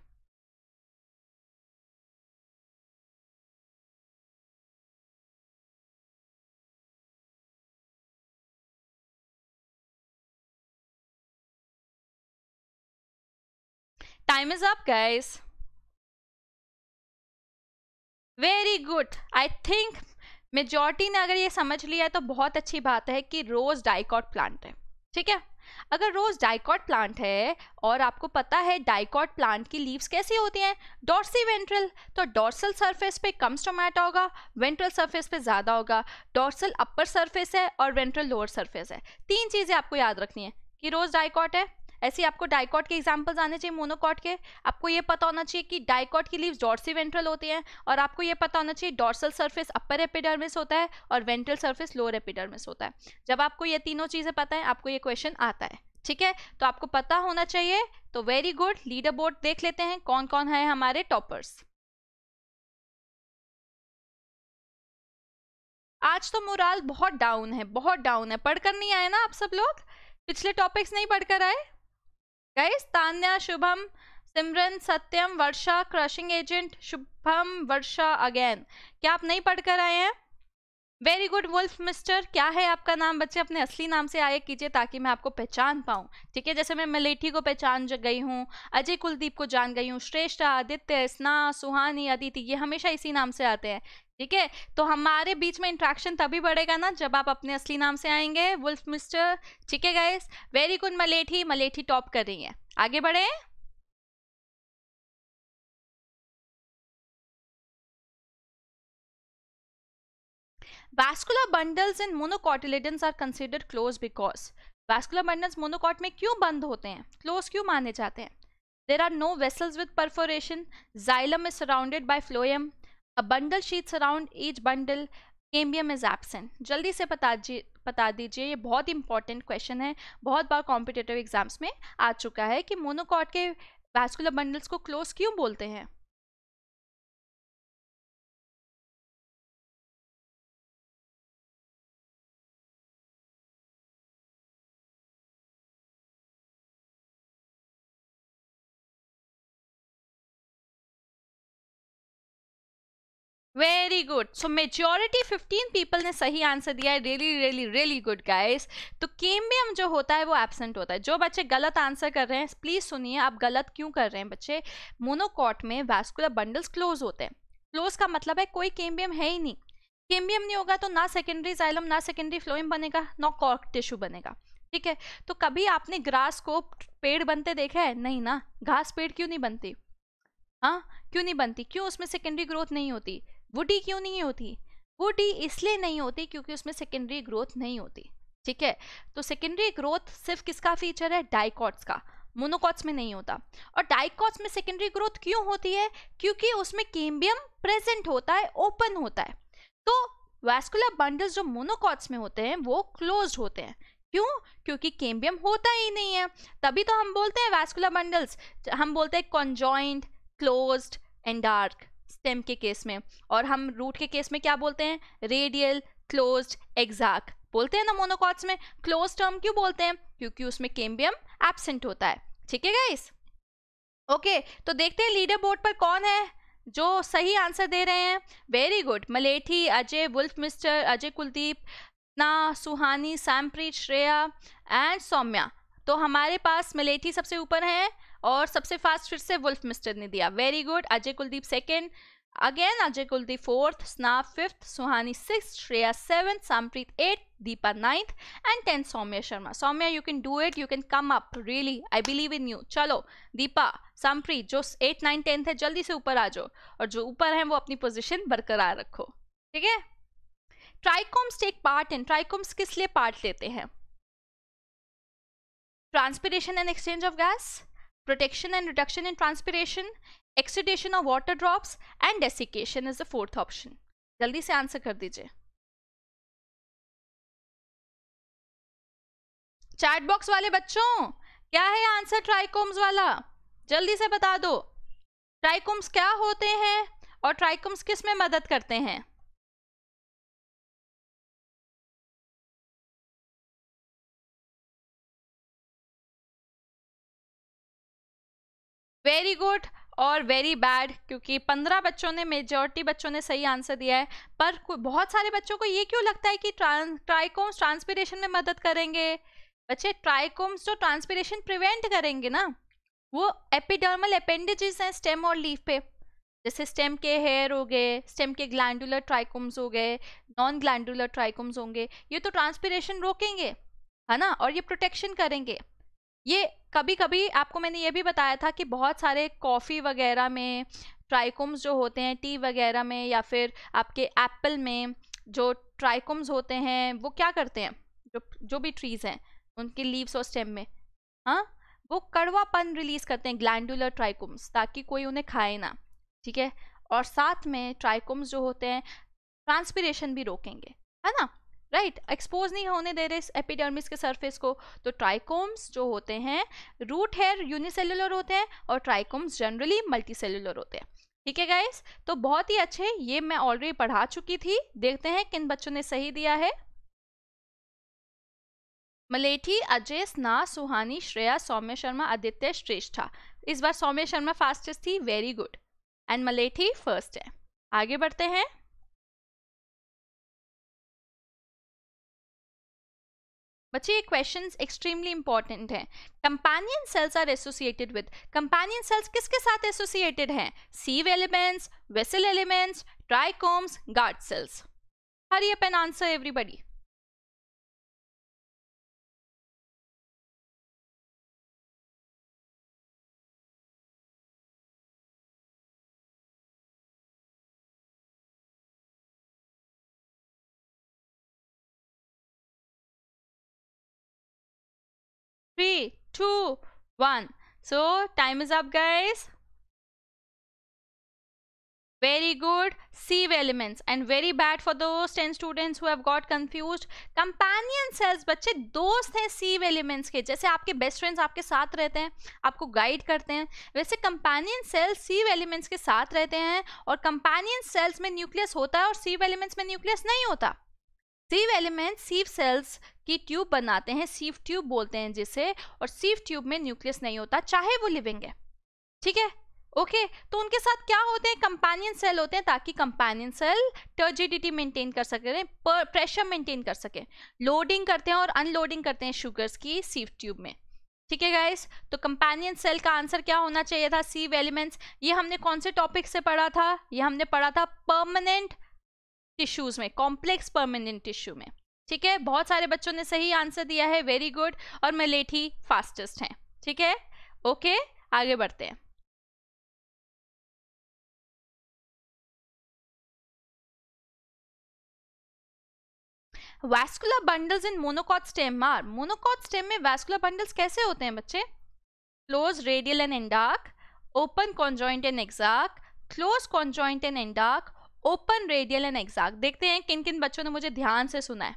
time is up guys very good I think majority ने अगर ये समझ लिया है तो बहुत अच्छी बात है कि रोज डाइकॉट प्लांट है ठीक है अगर रोज डाइकॉट प्लांट है और आपको पता है डाइकॉट प्लांट की लीव्स कैसी होती हैं डॉर्सी वेंट्रल तो डॉर्सल सरफेस पे कम स्टोमेटा होगा वेंट्रल सरफेस पे ज़्यादा होगा डॉर्सल अपर सरफेस है और वेंट्रल लोअर सरफेस है तीन चीज़ें आपको याद रखनी है कि रोज डाइकॉट है ऐसे आपको डाइकॉट के एग्जाम्पल्स आने चाहिए मोनोकॉट के आपको ये पता होना चाहिए कि डाइकॉट की लीव डॉर्सी वेंट्रल होते हैं और आपको ये पता होना चाहिए डॉर्सल सर्फेस अपर एपिडर्मिस होता है और वेंट्रल सर्फेस लोअर एपिडर्मिस होता है जब आपको ये तीनों चीज़ें पता है आपको ये क्वेश्चन आता है ठीक है तो आपको पता होना चाहिए तो वेरी गुड लीडर बोर्ड देख लेते हैं कौन कौन है हमारे टॉपर्स आज तो मुराल बहुत डाउन है बहुत डाउन है पढ़कर नहीं आए ना आप सब लोग पिछले टॉपिक्स नहीं पढ़कर आए guys Tanya Shubham Simran Satyam Varsha crushing agent Shubham Varsha again क्या आप नहीं पढ़कर आए हैं वेरी गुड वुल्फ मिस्टर क्या है आपका नाम बच्चे अपने असली नाम से आया कीजिए ताकि मैं आपको पहचान पाऊँ ठीक है जैसे मैं मलेठी को पहचान गई हूँ अजय कुलदीप को जान गई हूँ श्रेष्ठ आदित्य स्ना सुहानी अदिति ये हमेशा इसी नाम से आते हैं ठीक है तो हमारे बीच में इंट्रैक्शन तभी बढ़ेगा ना जब आप अपने असली नाम से आएंगे वुल्फ मिस्टर ठीक है guys very good Malethi Malethi top कर रही है आगे बढ़े vascular bundles and monocotyledons are considered close because vascular bundles monocot में क्यों बंद होते हैं क्लोज क्यों माने जाते हैं there are no vessels with perforation xylem is surrounded by phloem a bundle sheath surround each bundle cambium is absent जल्दी से बता जी बता दीजिए ये बहुत इंपॉर्टेंट क्वेश्चन है बहुत बार कॉम्पिटेटिव एग्जाम्स में आ चुका है कि मोनोकॉट के वैस्कुलर बंडल्स को क्लोज क्यों बोलते हैं very good so majority fifteen people ने सही आंसर दिया है really really really good guys तो केम्बियम जो होता है वो एबसेंट होता है जो बच्चे गलत आंसर कर रहे हैं प्लीज़ सुनिए आप गलत क्यों कर रहे हैं बच्चे मोनोकॉट में वैस्कुलर बंडल्स क्लोज होते हैं क्लोज का मतलब है कोई केम्बियम है ही नहीं केम्बियम नहीं होगा तो ना सेकेंडरी जाइलम ना सेकेंडरी फ्लोइम बनेगा ना कॉक टिश्यू बनेगा ठीक है तो कभी आपने ग्रास को पेड़ बनते देखा है नहीं ना घास पेड़ क्यों नहीं बनती हाँ क्यों नहीं बनती क्यों उसमें सेकेंडरी ग्रोथ नहीं होती वुडी क्यों नहीं होती वुडी इसलिए नहीं होती क्योंकि उसमें सेकेंडरी ग्रोथ नहीं होती ठीक है तो सेकेंडरी ग्रोथ सिर्फ किसका फीचर है डाइकॉट्स का मोनोकॉट्स में नहीं होता और डाइकॉट्स में सेकेंडरी ग्रोथ क्यों होती है क्योंकि उसमें केम्बियम प्रेजेंट होता है ओपन होता है तो वैस्कुलर बंडल्स जो मोनोकॉट्स में होते हैं वो क्लोज होते हैं क्यों क्योंकि केम्बियम होता ही नहीं है तभी तो हम बोलते हैं वैस्कुलर बंडल्स हम बोलते हैं conjoint close endarch stem के केस में और हम रूट के केस में क्या बोलते हैं रेडियल क्लोज्ड एग्जैक्ट बोलते हैं ना मोनोकॉट्स में क्लोज टर्म क्यों बोलते हैं क्योंकि उसमें केम्बियम एबसेंट होता है ठीक है गाइस ओके तो देखते हैं लीडर बोर्ड पर कौन है जो सही आंसर दे रहे हैं very good Malethi Ajay wolf mister Ajay Kuldeep ना सुहानी सैमप्रीत श्रेया एंड सौम्या तो हमारे पास मलेठी सबसे ऊपर है और सबसे फास्ट फिर से वुल्फ मिस्टर ने दिया very good Ajay Kuldeep second again Ajay Kuldeep fourth स्नाफ fifth Suhani six Shreya seventh Sampreet eight Deepa ninth and tenth Saumya Sharma Saumya you can do it you can come up really I believe in you चलो दीपा सामप्रीत जो एट नाइन टेंथ है जल्दी से ऊपर आ जाओ और जो ऊपर है वो अपनी पोजिशन बरकरार रखो ठीक है trichomes take part in trichomes किस लिए पार्ट लेते हैं transpiration and exchange of gas protection and reduction in transpiration exudation of water drops and desiccation is the fourth option जल्दी से आंसर कर दीजिए चैट बॉक्स वाले बच्चों क्या है आंसर ट्राइकोम्स वाला जल्दी से बता दो ट्राइकोम्स क्या होते हैं और ट्राइकोम्स किस में मदद करते हैं वेरी गुड और वेरी बैड क्योंकि पंद्रह बच्चों ने मेजोरिटी बच्चों ने सही आंसर दिया है पर बहुत सारे बच्चों को ये क्यों लगता है कि ट्राइकोम्स ट्रांसपीरेशन में मदद करेंगे बच्चे ट्राइकोम्स जो ट्रांसपीरेशन प्रिवेंट करेंगे ना वो एपिडर्मल अपेंडेजेस हैं स्टेम और लीफ पे जैसे स्टेम के हेयर हो गए स्टेम के ग्लैंडुलर ट्राइकोम्स हो गए नॉन ग्लैंडुलर ट्राइकोम्स होंगे ये तो ट्रांसपीरेशन रोकेंगे है ना और ये प्रोटेक्शन करेंगे ये कभी कभी आपको मैंने ये भी बताया था कि बहुत सारे कॉफ़ी वगैरह में ट्राइकोम्स जो होते हैं टी वगैरह में या फिर आपके एप्पल में जो ट्राइकोम्स होते हैं वो क्या करते हैं जो जो भी ट्रीज़ हैं उनके लीव्स और स्टेम में हाँ वो कड़वापन रिलीज़ करते हैं ग्लैंडुलर ट्राइकोम्स ताकि कोई उन्हें खाए ना ठीक है और साथ में ट्राइकोम्स जो होते हैं ट्रांसपीरेशन भी रोकेंगे है ना राइट right? एक्सपोज नहीं होने दे रहे इस एपिडर्मिस के सरफेस को तो ट्राइकोम्स जो होते हैं रूट हेयर यूनिसेलुलर होते हैं और ट्राइकोम्स जनरली मल्टीसेलुलर होते हैं ठीक है गाइस तो बहुत ही अच्छे ये मैं ऑलरेडी पढ़ा चुकी थी देखते हैं किन बच्चों ने सही दिया है मलेठी अजय स्ना सुहानी श्रेया सौम्य शर्मा आदित्य श्रेष्ठा इस बार सौम्य शर्मा फास्टेस्ट थी very good and Malethi first है आगे बढ़ते हैं बच्चे ये क्वेश्चन एक्सट्रीमली इंपॉर्टेंट हैं companion cells are associated with companion cells किसके साथ एसोसिएटेड हैं sieve elements vessel elements trichomes guard cells hurry up and answer everybody three two one so time is up guys very good sieve elements and very bad for those ten students who got confuse companion cells बच्चे दोस्त हैं sieve elements के जैसे आपके best friends आपके साथ रहते हैं आपको गाइड करते हैं वैसे कंपेनियन सेल्स सीव एलिमेंट्स के साथ रहते हैं और कंपेनियन सेल्स में न्यूक्लियस होता है और सीव एलिमेंट्स में न्यूक्लियस नहीं होता सीव एलिमेंट सीव सेल्स की ट्यूब बनाते हैं सीव ट्यूब बोलते हैं जिसे और सीव ट्यूब में न्यूक्लियस नहीं होता चाहे वो लिविंग है ठीक है ओके तो उनके साथ क्या होते हैं कंपेनियन सेल होते हैं ताकि कंपेनियन सेल टर्जिडिटी मेंटेन कर सके प्रेशर मेंटेन कर सके लोडिंग करते हैं और अनलोडिंग करते हैं शुगर्स की सीव ट्यूब में ठीक है गाइस तो कंपेनियन सेल का आंसर क्या होना चाहिए था सीव एलिमेंट्स ये हमने कौन से टॉपिक से पढ़ा था ये हमने पढ़ा था परमानेंट टिश्यूज में कॉम्प्लेक्स परमानेंट टिश्यू में ठीक है बहुत सारे बच्चों ने सही आंसर दिया है वेरी गुड और मलेठी फास्टेस्ट है ठीक है ओके आगे बढ़ते हैं vascular bundles in monocot stem मार मोनोकॉट स्टेम में वैस्कुलर बंडल्स कैसे होते हैं बच्चे close radial and endarch open conjoint and exarch close conjoint and endarch open radial and exarch देखते हैं किन किन बच्चों ने मुझे ध्यान से सुना है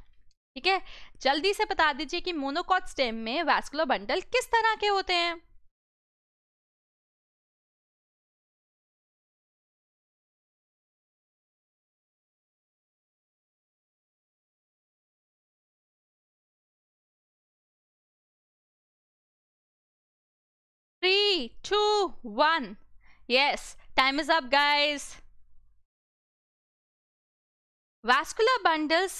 ठीक है जल्दी से बता दीजिए कि मोनोकॉट स्टेम में वैस्कुलर बंडल किस तरह के होते हैं three two one yes time is up guys vascular bundles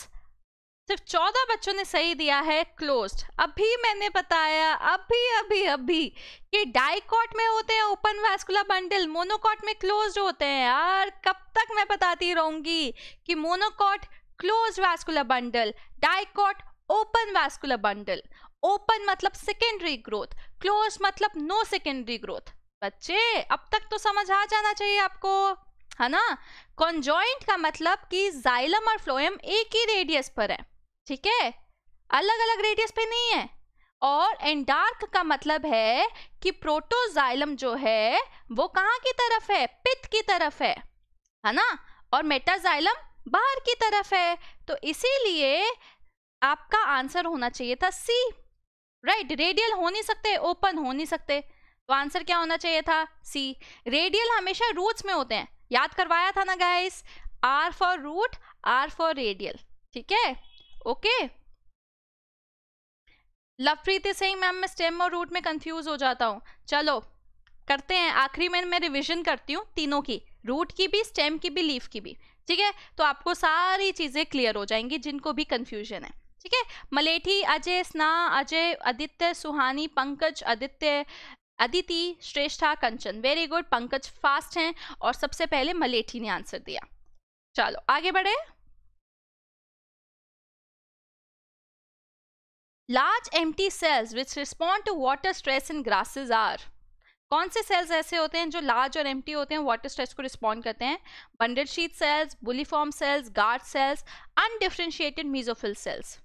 सिर्फ चौदह बच्चों ने सही दिया है क्लोज्ड अभी मैंने बताया अभी अभी अभी कि डाइकॉट में होते हैं ओपन वैस्कुलर बंडल मोनोकॉट में क्लोज्ड होते हैं यार कब तक मैं बताती रहूंगी कि monocot close vascular bundle dicot open vascular bundle open मतलब सेकेंडरी ग्रोथ क्लोज मतलब नो सेकेंडरी ग्रोथ बच्चे अब तक तो समझ आ जाना चाहिए आपको है ना कॉन्जॉइंट का मतलब कि जाइलम और फ्लोएम एक ही रेडियस पर है ठीक है अलग अलग रेडियस पे नहीं है और एंडार्क का मतलब है कि प्रोटोजाइलम जो है वो कहाँ की तरफ है पित्त की तरफ है है ना और मेटाजाइलम बाहर की तरफ है तो इसीलिए आपका आंसर होना चाहिए था सी राइट रेडियल हो नहीं सकते ओपन हो नहीं सकते तो आंसर क्या होना चाहिए था सी रेडियल हमेशा रूट्स में होते हैं याद करवाया था ना guys R for root R for radial ठीक है ओके लवप्रीत से मैम मैं स्टेम और रूट में कंफ्यूज हो जाता हूँ चलो करते हैं आखिरी में मैं रिविजन करती हूँ तीनों की रूट की भी स्टेम की भी लीफ की भी ठीक है तो आपको सारी चीज़ें क्लियर हो जाएंगी जिनको भी कन्फ्यूजन है ठीक है मलेठी अजय स्ना Ajay Aditya Suhani Pankaj Aditya Aditi Shreshtha Kanchan very good Pankaj fast हैं और सबसे पहले मलेठी ने आंसर दिया चलो आगे बढ़े large empty cells which respond to water stress in grasses are कौन से सेल्स ऐसे होते हैं जो लार्ज और एम्प्टी होते हैं वाटर स्ट्रेस को रिस्पॉन्ड करते हैं bundle sheath cells bulliform cells guard cells undifferentiated mesophyll cells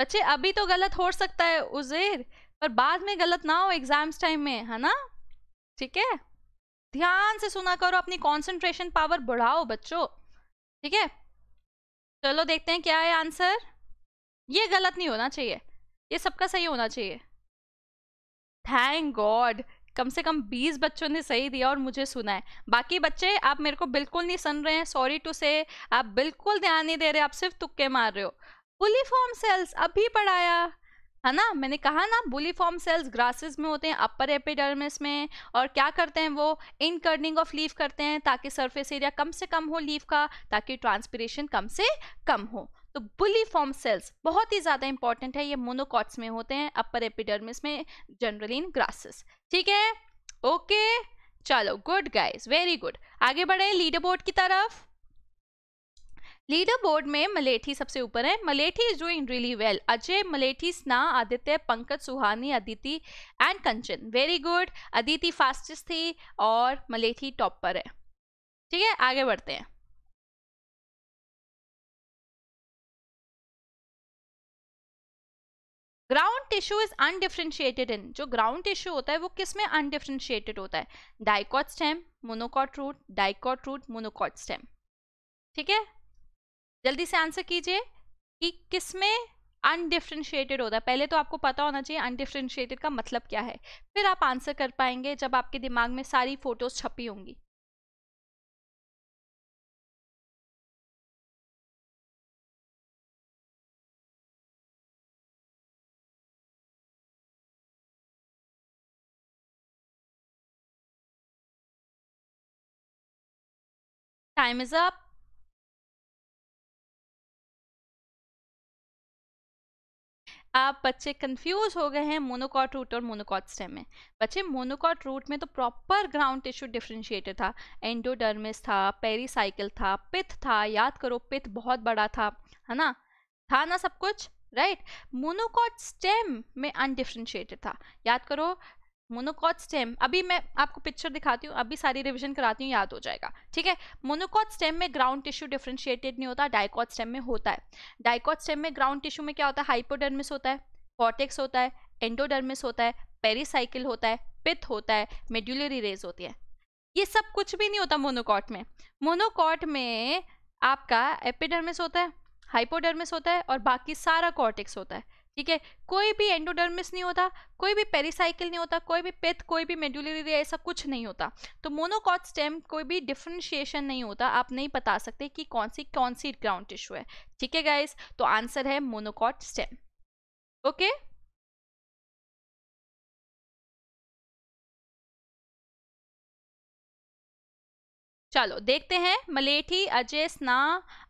बच्चे अभी तो गलत हो सकता है उजेर पर बाद में गलत ना हो एग्जाम्स टाइम में है ना ठीक है ध्यान से सुना करो अपनी कंसंट्रेशन पावर बढ़ाओ बच्चों ठीक है चलो देखते हैं क्या है आंसर ये गलत नहीं होना चाहिए ये सबका सही होना चाहिए थैंक गॉड कम से कम बीस बच्चों ने सही दिया और मुझे सुना है बाकी बच्चे आप मेरे को बिल्कुल नहीं सुन रहे हैं सॉरी टू से आप बिल्कुल ध्यान नहीं दे रहे आप सिर्फ तुक्के मार रहे हो बुलीफॉर्म सेल्स अभी पढ़ाया है ना मैंने कहा ना बुलीफॉर्म सेल्स ग्रासेस में होते हैं अपर एपिडर्मिस में और क्या करते हैं वो इनकर्निंग ऑफ लीफ करते हैं ताकि सरफेस एरिया कम से कम हो लीफ का ताकि ट्रांसपिरेशन कम से कम हो तो बुलीफॉर्म सेल्स बहुत ही ज़्यादा इंपॉर्टेंट है ये मोनोकॉट्स में होते हैं अपर एपिडर्मिस में जनरली इन ग्रासेस ठीक है ओके चलो गुड गाइज वेरी गुड आगे बढ़े लीडर बोर्ड की तरफ लीडर बोर्ड में मलेठी सबसे ऊपर है Malethi is doing really well Ajay Malethi स्ना Aditya Pankaj Suhani Aditi and Kanchan very good Aditi fastest थी और मलेठी टॉप पर है ठीक है आगे बढ़ते हैं ground tissue is undifferentiated in जो ग्राउंड टिश्यू होता है वो किस में अनडिफ्रेंशिएटेड होता है dicot stem monocot root dicot root monocot stem ठीक है जल्दी से आंसर कीजिए कि किसमें अनडिफ्रेंशिएटेड होता है पहले तो आपको पता होना चाहिए अनडिफ्रेंशिएटेड का मतलब क्या है फिर आप आंसर कर पाएंगे जब आपके दिमाग में सारी फोटोज छपी होंगी टाइम इज अप आप बच्चे कंफ्यूज हो गए हैं मोनोकॉट रूट और मोनोकॉट स्टेम में बच्चे मोनोकॉट रूट में तो प्रॉपर ग्राउंड टिश्यू डिफ्रेंशिएटेड था एंडोडर्मिस था पेरीसाइकिल था पिथ था याद करो पिथ बहुत बड़ा था है ना था ना सब कुछ राइट मोनोकॉट स्टेम में अनडिफ्रेंशिएटेड था याद करो मोनोकॉट स्टेम अभी मैं आपको पिक्चर दिखाती हूँ अभी सारी रिवीजन कराती हूँ याद हो जाएगा ठीक है मोनोकॉट स्टेम में ग्राउंड टिश्यू डिफ्रेंशिएटेड नहीं होता डाइकॉट स्टेम में होता है डायकॉट स्टेम में ग्राउंड टिश्यू में क्या होता है हाइपोडर्मिस होता है कॉटेक्स होता है एंडोडर्मिस होता है पेरीसाइकिल होता है पिथ होता है मेड्यूलरी रेज होती है ये सब कुछ भी नहीं होता मोनोकॉट में मोनोकॉट में आपका एपिडर्मिस होता है हाइपोडर्मिस होता है और बाकी सारा कॉर्टेक्स होता है ठीक है कोई भी एंडोडर्मिस नहीं होता कोई भी पेरिसाइकिल नहीं होता कोई भी पिथ कोई भी मेडुलरी ऐसा कुछ नहीं होता तो मोनोकॉट स्टेम कोई भी डिफ्रेंशिएशन नहीं होता आप नहीं बता सकते कि कौन सी कौन सी ग्राउंड टिश्यू है ठीक है गाइस तो आंसर है मोनोकॉट स्टेम ओके चलो देखते हैं मलेठी अजय स्ना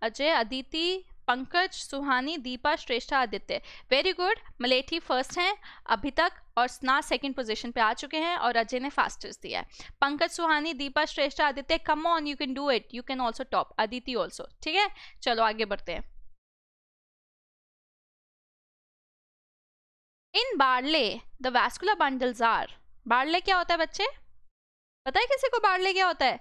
Ajay Aditi Pankaj Suhani Deepa Shreshtha Aditya very good Malethi first हैं अभी तक और स्ना सेकंड पोजीशन पे आ चुके हैं और अजय ने फास्टेस्ट दिया है Pankaj Suhani Deepa Shreshtha Aditya come on you can do it you can also top Aditi also ठीक है चलो आगे बढ़ते हैं in barley the vascular bundles are barley क्या होता है बच्चे पता है किसी को बार्ले क्या होता है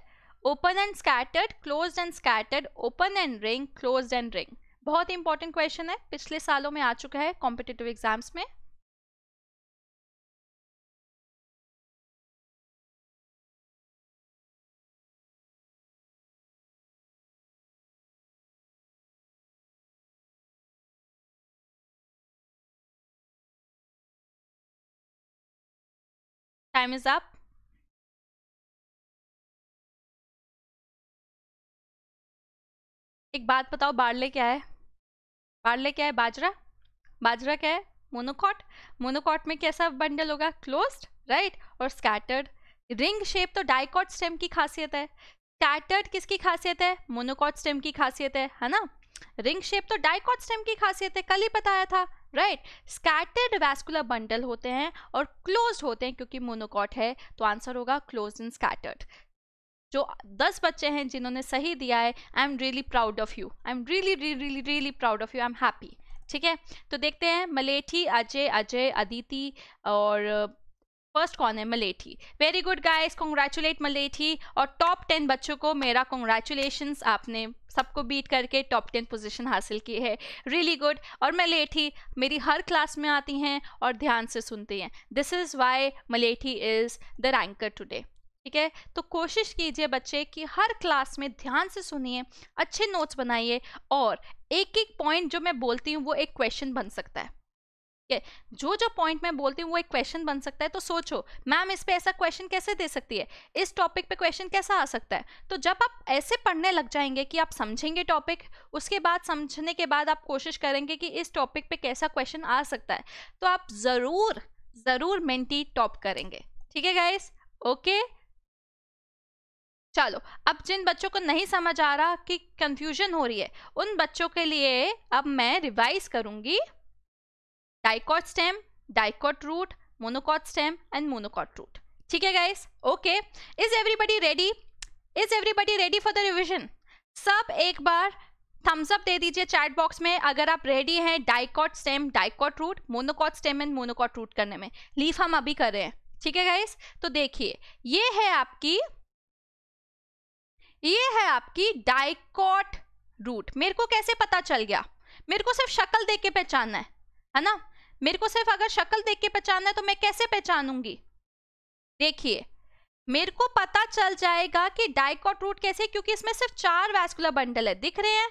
open and scattered close and scattered open and ring close and ring बहुत इंपॉर्टेंट क्वेश्चन है पिछले सालों में आ चुका है कॉम्पिटेटिव एग्जाम्स में time is up एक बात बताओ बाड़ले क्या है बाड़ले क्या है बाजरा बाजरा क्या है मोनोकॉट मोनोकॉट में कैसा बंडल होगा क्लोज्ड राइट और स्कैटर्ड रिंग शेप तो डाइकॉट स्टेम की खासियत है स्कैटर्ड किसकी खासियत है मोनोकॉट स्टेम की खासियत है है ना रिंग शेप तो डाइकॉट स्टेम की खासियत है कल ही बताया था राइट स्कैटर्ड वैस्कुलर बंडल होते हैं और क्लोज होते हैं क्योंकि मोनोकॉट है तो आंसर होगा क्लोज इन स्कैटर्ड जो दस बच्चे हैं जिन्होंने सही दिया है I am really proud of you I am really really really proud of you I am happy ठीक है तो देखते हैं मलेठी अजय अजय अदिति और फर्स्ट कौन है Malethi very good guys congratulate Malethi और टॉप टेन बच्चों को मेरा कॉन्ग्रेचुलेशन आपने सबको बीट करके टॉप टेन पोजीशन हासिल की है रियली गुड और मलेठी मेरी हर क्लास में आती हैं और ध्यान से सुनती हैं this is why Malethi is the ranker today ठीक है तो कोशिश कीजिए बच्चे कि हर क्लास में ध्यान से सुनिए अच्छे नोट्स बनाइए और एक एक पॉइंट जो मैं बोलती हूँ वो एक क्वेश्चन बन सकता है ठीक है जो जो पॉइंट मैं बोलती हूँ वो एक क्वेश्चन बन सकता है तो सोचो मैम इस पर ऐसा क्वेश्चन कैसे दे सकती है इस टॉपिक पे क्वेश्चन कैसा आ सकता है तो जब आप ऐसे पढ़ने लग जाएंगे कि आप समझेंगे टॉपिक उसके बाद समझने के बाद आप कोशिश करेंगे कि इस टॉपिक पे कैसा क्वेश्चन आ सकता है तो आप ज़रूर ज़रूर मेंटी टॉप करेंगे ठीक है गाइस ओके चलो अब जिन बच्चों को नहीं समझ आ रहा कि कंफ्यूजन हो रही है उन बच्चों के लिए अब मैं रिवाइज करूंगी dicot stem dicot root monocot stem and monocot root ठीक है guys okay is everybody ready is everybody ready for the revision सब एक बार थम्स अप दे दीजिए चैट बॉक्स में अगर आप रेडी हैं dicot stem dicot root monocot stem and monocot root करने में लीफ हम अभी कर रहे हैं ठीक है गाइस तो देखिए ये है आपकी ये है आपकी डाइकॉट रूट मेरे को कैसे पता चल गया मेरे को सिर्फ शक्ल देख के पहचानना है है ना मेरे को सिर्फ अगर शक्ल देख के पहचानना है तो मैं कैसे पहचानूंगी देखिए मेरे को पता चल जाएगा कि डाइकॉट रूट कैसे क्योंकि इसमें सिर्फ चार वैस्कुलर बंडल है दिख रहे हैं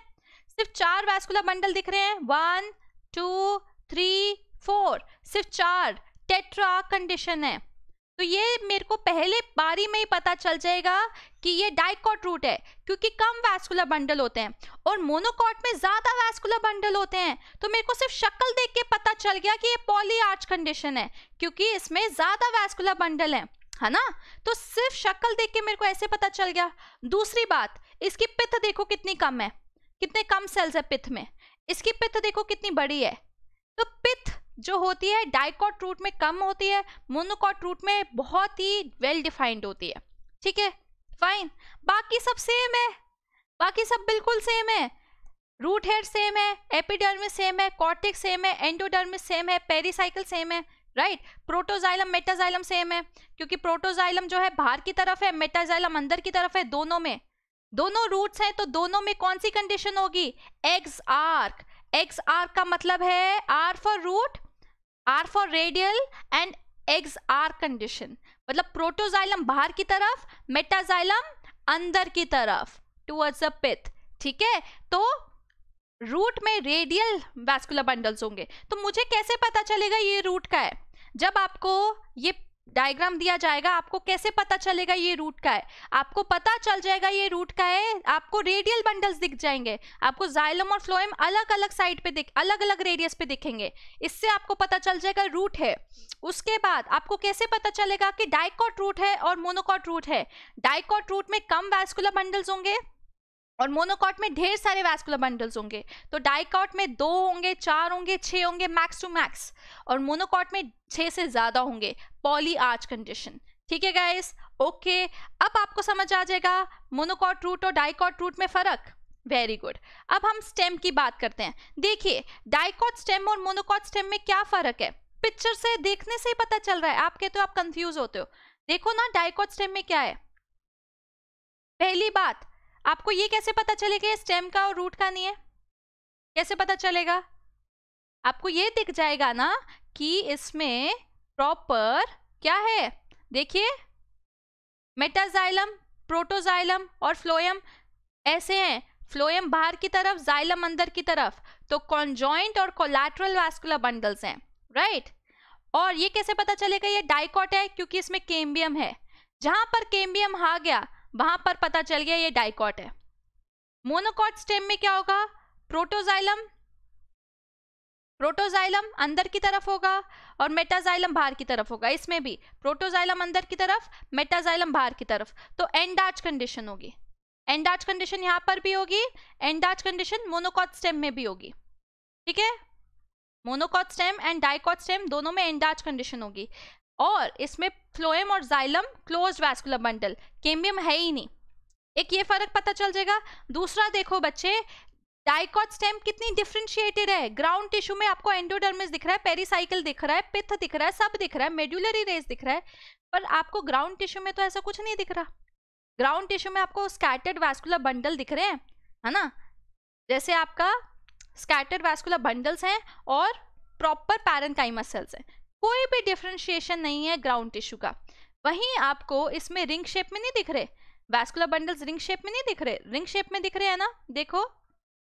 सिर्फ चार वैस्कुलर बंडल दिख रहे हैं वन टू थ्री फोर सिर्फ चार टेट्रा कंडीशन है तो ये मेरे को पहले बारी में ही पता चल जाएगा कि ये डाइकॉट रूट है क्योंकि कम वैस्कुलर बंडल होते हैं और मोनोकॉट में ज़्यादा वैस्कुलर बंडल होते हैं तो मेरे को सिर्फ शक्ल देख के पता चल गया कि ये पॉली आर्च कंडीशन है क्योंकि इसमें ज़्यादा वैस्कुलर बंडल है है ना तो सिर्फ शक्ल देख के मेरे को ऐसे पता चल गया दूसरी बात इसकी पिथ देखो कितनी कम है कितने कम सेल्स है पिथ में इसकी पिथ देखो कितनी बड़ी है तो पिथ जो होती है डाइकॉट रूट में कम होती है मोनोकॉट रूट में बहुत ही वेल डिफाइंड होती है ठीक है फाइन बाकी सब सेम है बाकी सब बिल्कुल सेम है रूट हेयर सेम है एपिडर्मिस सेम है कॉर्टिक सेम है एंडोडर्मिस सेम है पेरीसाइकिल सेम है राइट प्रोटोजाइलम मेटाजाइलम सेम है क्योंकि प्रोटोजाइलम जो है बाहर की तरफ है मेटाजाइलम अंदर की तरफ है दोनों में दोनों रूट्स हैं तो दोनों में कौन सी कंडीशन होगी एक्स आर्क एक्स आर्क का मतलब है R for root R for radial and exarch condition मतलब प्रोटोजाइलम बाहर की तरफ मेटाजाइलम अंदर की तरफ टूवर्ड्स पिथ ठीक है तो रूट में रेडियल वैस्कुलर बंडल्स होंगे तो मुझे कैसे पता चलेगा ये रूट का है जब आपको ये डायग्राम दिया जाएगा आपको कैसे पता चलेगा ये रूट का है आपको पता चल जाएगा ये रूट का है आपको रेडियल बंडल्स दिख जाएंगे आपको जाइलम और फ्लोएम अलग अलग साइड पे दिख अलग अलग रेडियस पे दिखेंगे इससे आपको पता चल जाएगा रूट है उसके बाद आपको कैसे पता चलेगा कि डाइकॉट रूट है और मोनोकॉट रूट है डाइकॉट रूट में कम वैस्कुलर बंडल्स होंगे और मोनोकॉट में ढेर सारे वैस्कुलर बंडल्स होंगे तो डाइकॉट में दो होंगे चार होंगे छः होंगे मैक्स टू मैक्स और मोनोकॉट में छः से ज़्यादा होंगे पॉली आर्च कंडीशन ठीक है गाइस ओके अब आपको समझ आ जाएगा मोनोकॉट रूट और डाइकॉट रूट में फ़र्क वेरी गुड अब हम स्टेम की बात करते हैं देखिए डाइकॉट स्टेम और मोनोकॉट स्टेम में क्या फ़र्क है पिक्चर से देखने से ही पता चल रहा है तो आप कहते हो आप कंफ्यूज होते हो देखो ना डाइकॉट स्टेम में क्या है पहली बात आपको ये कैसे पता चलेगा स्टेम का और रूट का नहीं है कैसे पता चलेगा आपको ये दिख जाएगा ना कि इसमें प्रॉपर क्या है देखिए मेटाजाइलम प्रोटोजाइलम और फ्लोएम ऐसे हैं फ्लोएम बाहर की तरफ जाइलम अंदर की तरफ तो कॉन्जॉइंट और कोलैटरल वास्कुलर बंडल्स हैं राइट और ये कैसे पता चलेगा ये डाइकॉट है क्योंकि इसमें केम्बियम है जहां पर केम्बियम आ गया वहां पर पता चल गया ये डाइकॉट है मोनोकॉट स्टेम में क्या होगा प्रोटोजाइलम प्रोटोजाइलम अंदर की तरफ होगा और मेटाजाइलम बाहर की तरफ होगा इसमें भी प्रोटोजाइलम अंदर की तरफ मेटाजाइलम बाहर की तरफ तो एंडार्च कंडीशन होगी एंडार्च कंडीशन यहां पर भी होगी एंडार्च कंडीशन मोनोकॉट स्टेम में भी होगी ठीक है monocot stem and dicot stem दोनों में एंडार्च कंडीशन होगी और इसमें फ्लोएम और xylem close vascular bundle cambium है ही नहीं एक ये फर्क पता चल जाएगा दूसरा देखो बच्चे डाइकॉट स्टेम कितनी डिफ्रेंशिएटेड है ग्राउंड टिश्यू में आपको एंडोडर्मिस दिख रहा है पेरीसाइकिल दिख रहा है पिथ दिख रहा है सब दिख रहा है मेड्यूलरी रेस दिख रहा है पर आपको ग्राउंड टिश्यू में तो ऐसा कुछ नहीं दिख रहा ग्राउंड टिश्यू में आपको स्कैटर्ड वैस्कुलर बंडल दिख रहे हैं है ना जैसे आपका स्कैटर्ड वैस्कुलर बंडल्स हैं और प्रॉपर पैरनकाइमस सेल्स हैं कोई भी डिफ्रेंशिएशन नहीं है ग्राउंड टिश्यू का वहीं आपको इसमें रिंग शेप में नहीं दिख रहे वैस्कुलर बंडल्स रिंग शेप में नहीं दिख रहे रिंग शेप में दिख रहे हैं ना देखो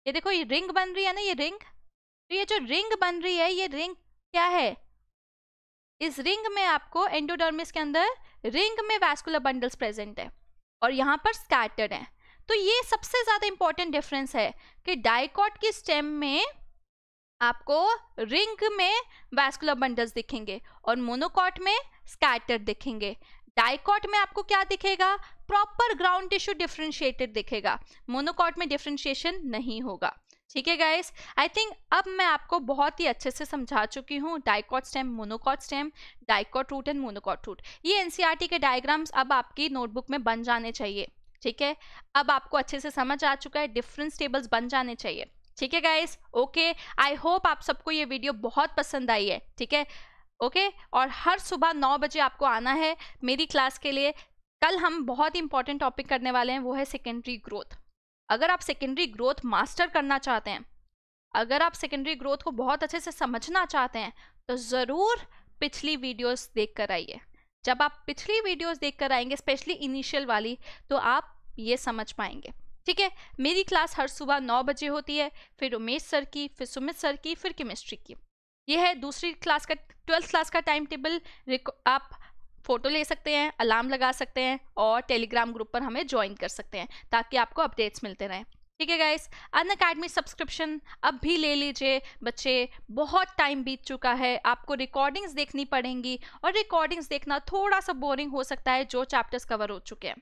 ये देखो ये रिंग बन रही है ना ये रिंग तो ये जो रिंग बन रही है ये रिंग क्या है इस रिंग में आपको एंडोडर्मिस के अंदर रिंग में वैस्कुलर बंडल्स प्रेजेंट है और यहाँ पर स्कैटर्ड है तो ये सबसे ज़्यादा इंपॉर्टेंट डिफरेंस है कि डाइकॉट की स्टेम में आपको रिंग में वैस्कुलर बंडल्स दिखेंगे और मोनोकॉट में स्कैटर दिखेंगे डाइकॉट में आपको क्या दिखेगा प्रॉपर ग्राउंड टिश्यू डिफ्रेंशिएटेड दिखेगा मोनोकॉट में डिफ्रेंशिएशन नहीं होगा ठीक है गाइस आई थिंक अब मैं आपको बहुत ही अच्छे से समझा चुकी हूँ dicot stem monocot stem dicot root and monocot root ये एनसीईआरटी e के डायग्राम्स अब आपकी नोटबुक में बन जाने चाहिए ठीक है अब आपको अच्छे से समझ आ चुका है डिफरेंस टेबल्स बन जाने चाहिए ठीक है गाइस ओके आई होप आप सबको ये वीडियो बहुत पसंद आई है ठीक है ओके और हर सुबह नौ बजे आपको आना है मेरी क्लास के लिए कल हम बहुत ही इंपॉर्टेंट टॉपिक करने वाले हैं वो है सेकेंडरी ग्रोथ अगर आप सेकेंडरी ग्रोथ मास्टर करना चाहते हैं अगर आप सेकेंडरी ग्रोथ को बहुत अच्छे से समझना चाहते हैं तो ज़रूर पिछली वीडियोस देख कर आइए जब आप पिछली वीडियोस देख कर आएंगे स्पेशली इनिशियल वाली तो आप ये समझ पाएंगे ठीक है मेरी क्लास हर सुबह नौ बजे होती है फिर उमेश सर की फिर सुमित सर की फिर केमिस्ट्री की यह है दूसरी क्लास का ट्वेल्थ क्लास का टाइम टेबल आप फ़ोटो ले सकते हैं अलार्म लगा सकते हैं और टेलीग्राम ग्रुप पर हमें ज्वाइन कर सकते हैं ताकि आपको अपडेट्स मिलते रहें ठीक है गाइस अन अकेडमी सब्सक्रिप्शन अब भी ले लीजिए बच्चे बहुत टाइम बीत चुका है आपको रिकॉर्डिंग्स देखनी पड़ेंगी और रिकॉर्डिंग्स देखना थोड़ा सा बोरिंग हो सकता है जो चैप्टर्स कवर हो चुके हैं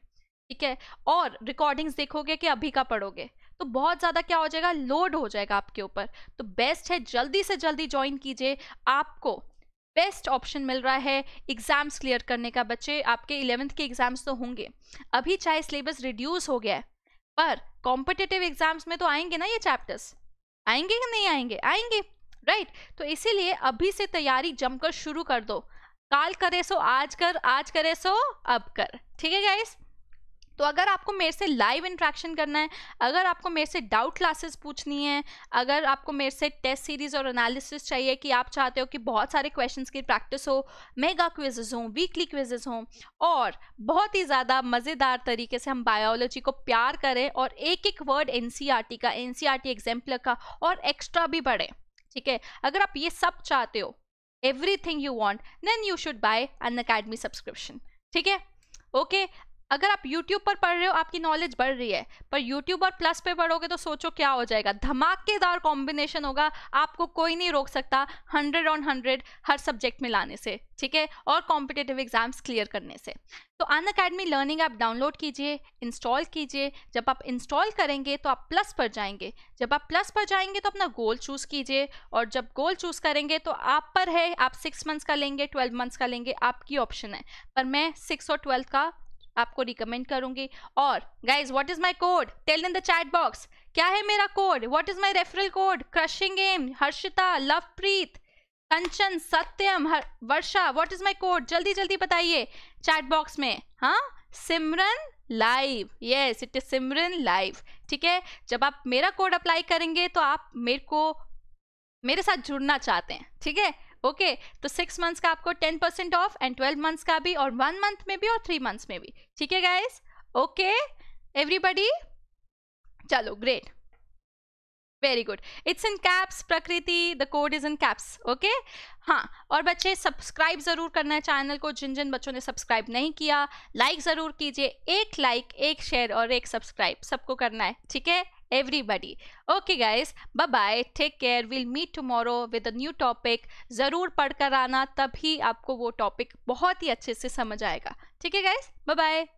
ठीक है और रिकॉर्डिंग्स देखोगे कि अभी का पढ़ोगे तो बहुत ज़्यादा क्या हो जाएगा लोड हो जाएगा आपके ऊपर तो बेस्ट है जल्दी से जल्दी ज्वाइन कीजिए आपको बेस्ट ऑप्शन मिल रहा है एग्ज़ाम्स क्लियर करने का बच्चे आपके इलेवेंथ के एग्ज़ाम्स तो होंगे अभी चाहे सिलेबस रिड्यूस हो गया है पर कॉम्पिटेटिव एग्ज़ाम्स में तो आएंगे ना ये चैप्टर्स आएंगे कि नहीं आएंगे आएंगे राइट right? तो इसीलिए अभी से तैयारी जमकर शुरू कर दो काल करे सो आज कर आज करे सो अब कर ठीक है गाइस तो अगर आपको मेरे से लाइव इंट्रैक्शन करना है अगर आपको मेरे से डाउट क्लासेस पूछनी है अगर आपको मेरे से टेस्ट सीरीज़ और एनालिसिस चाहिए कि आप चाहते हो कि बहुत सारे क्वेश्चंस की प्रैक्टिस हो मेगा क्विजेज हों वीकली क्विजेज हों और बहुत ही ज़्यादा मज़ेदार तरीके से हम बायोलॉजी को प्यार करें और एक एक वर्ड एन e का एन सी e का और एक्स्ट्रा भी बढ़े ठीक है अगर आप ये सब चाहते हो everything you want then you should buy Unacademy subscription ठीक है ओके अगर आप यूट्यूब पर पढ़ रहे हो आपकी नॉलेज बढ़ रही है पर यूट्यूब और प्लस पे पढ़ोगे तो सोचो क्या हो जाएगा धमाकेदार कॉम्बिनेशन होगा आपको कोई नहीं रोक सकता हंड्रेड ऑन हंड्रेड हर सब्जेक्ट में लाने से ठीक है और कॉम्पिटेटिव एग्जाम्स क्लियर करने से तो Unacademy learning app download कीजिए इंस्टॉल कीजिए जब आप इंस्टॉल करेंगे तो आप प्लस पर जाएंगे जब आप प्लस पर जाएंगे तो अपना गोल चूज़ कीजिए और जब गोल चूज़ करेंगे तो आप पर है आप सिक्स मंथ्स का लेंगे ट्वेल्व मंथ्स का लेंगे आपकी ऑप्शन है पर मैं सिक्स और ट्वेल्थ का आपको रिकमेंड करूंगी और guys what is my code tell in the chat box क्या है मेरा code what is my referral code क्रशिंग एम Harshita Lovepreet Kanchan Satyam Varsha what is my code जल्दी जल्दी बताइए चैट बॉक्स में हाँ Simran live yes it is Simran live ठीक है जब आप मेरा कोड अप्लाई करेंगे तो आप मेरे को मेरे साथ जुड़ना चाहते हैं ठीक है ओके तो सिक्स मंथ्स का आपको ten percent off and twelve months का भी और वन मंथ में भी और थ्री मंथ्स में भी ठीक है गाइज ओके एवरीबडी चलो great very good it's in caps Prakriti the code is in caps okay हाँ और बच्चे सब्सक्राइब ज़रूर करना है चैनल को जिन जिन बच्चों ने सब्सक्राइब नहीं किया लाइक ज़रूर कीजिए एक लाइक एक शेयर और एक सब्सक्राइब सबको करना है ठीक है everybody. Okay guys, bye bye. Take care. We'll meet tomorrow with a new topic. zarur पढ़ कर आना तभी आपको वो टॉपिक बहुत ही अच्छे से समझ आएगा ठीक है गाइज bye बाय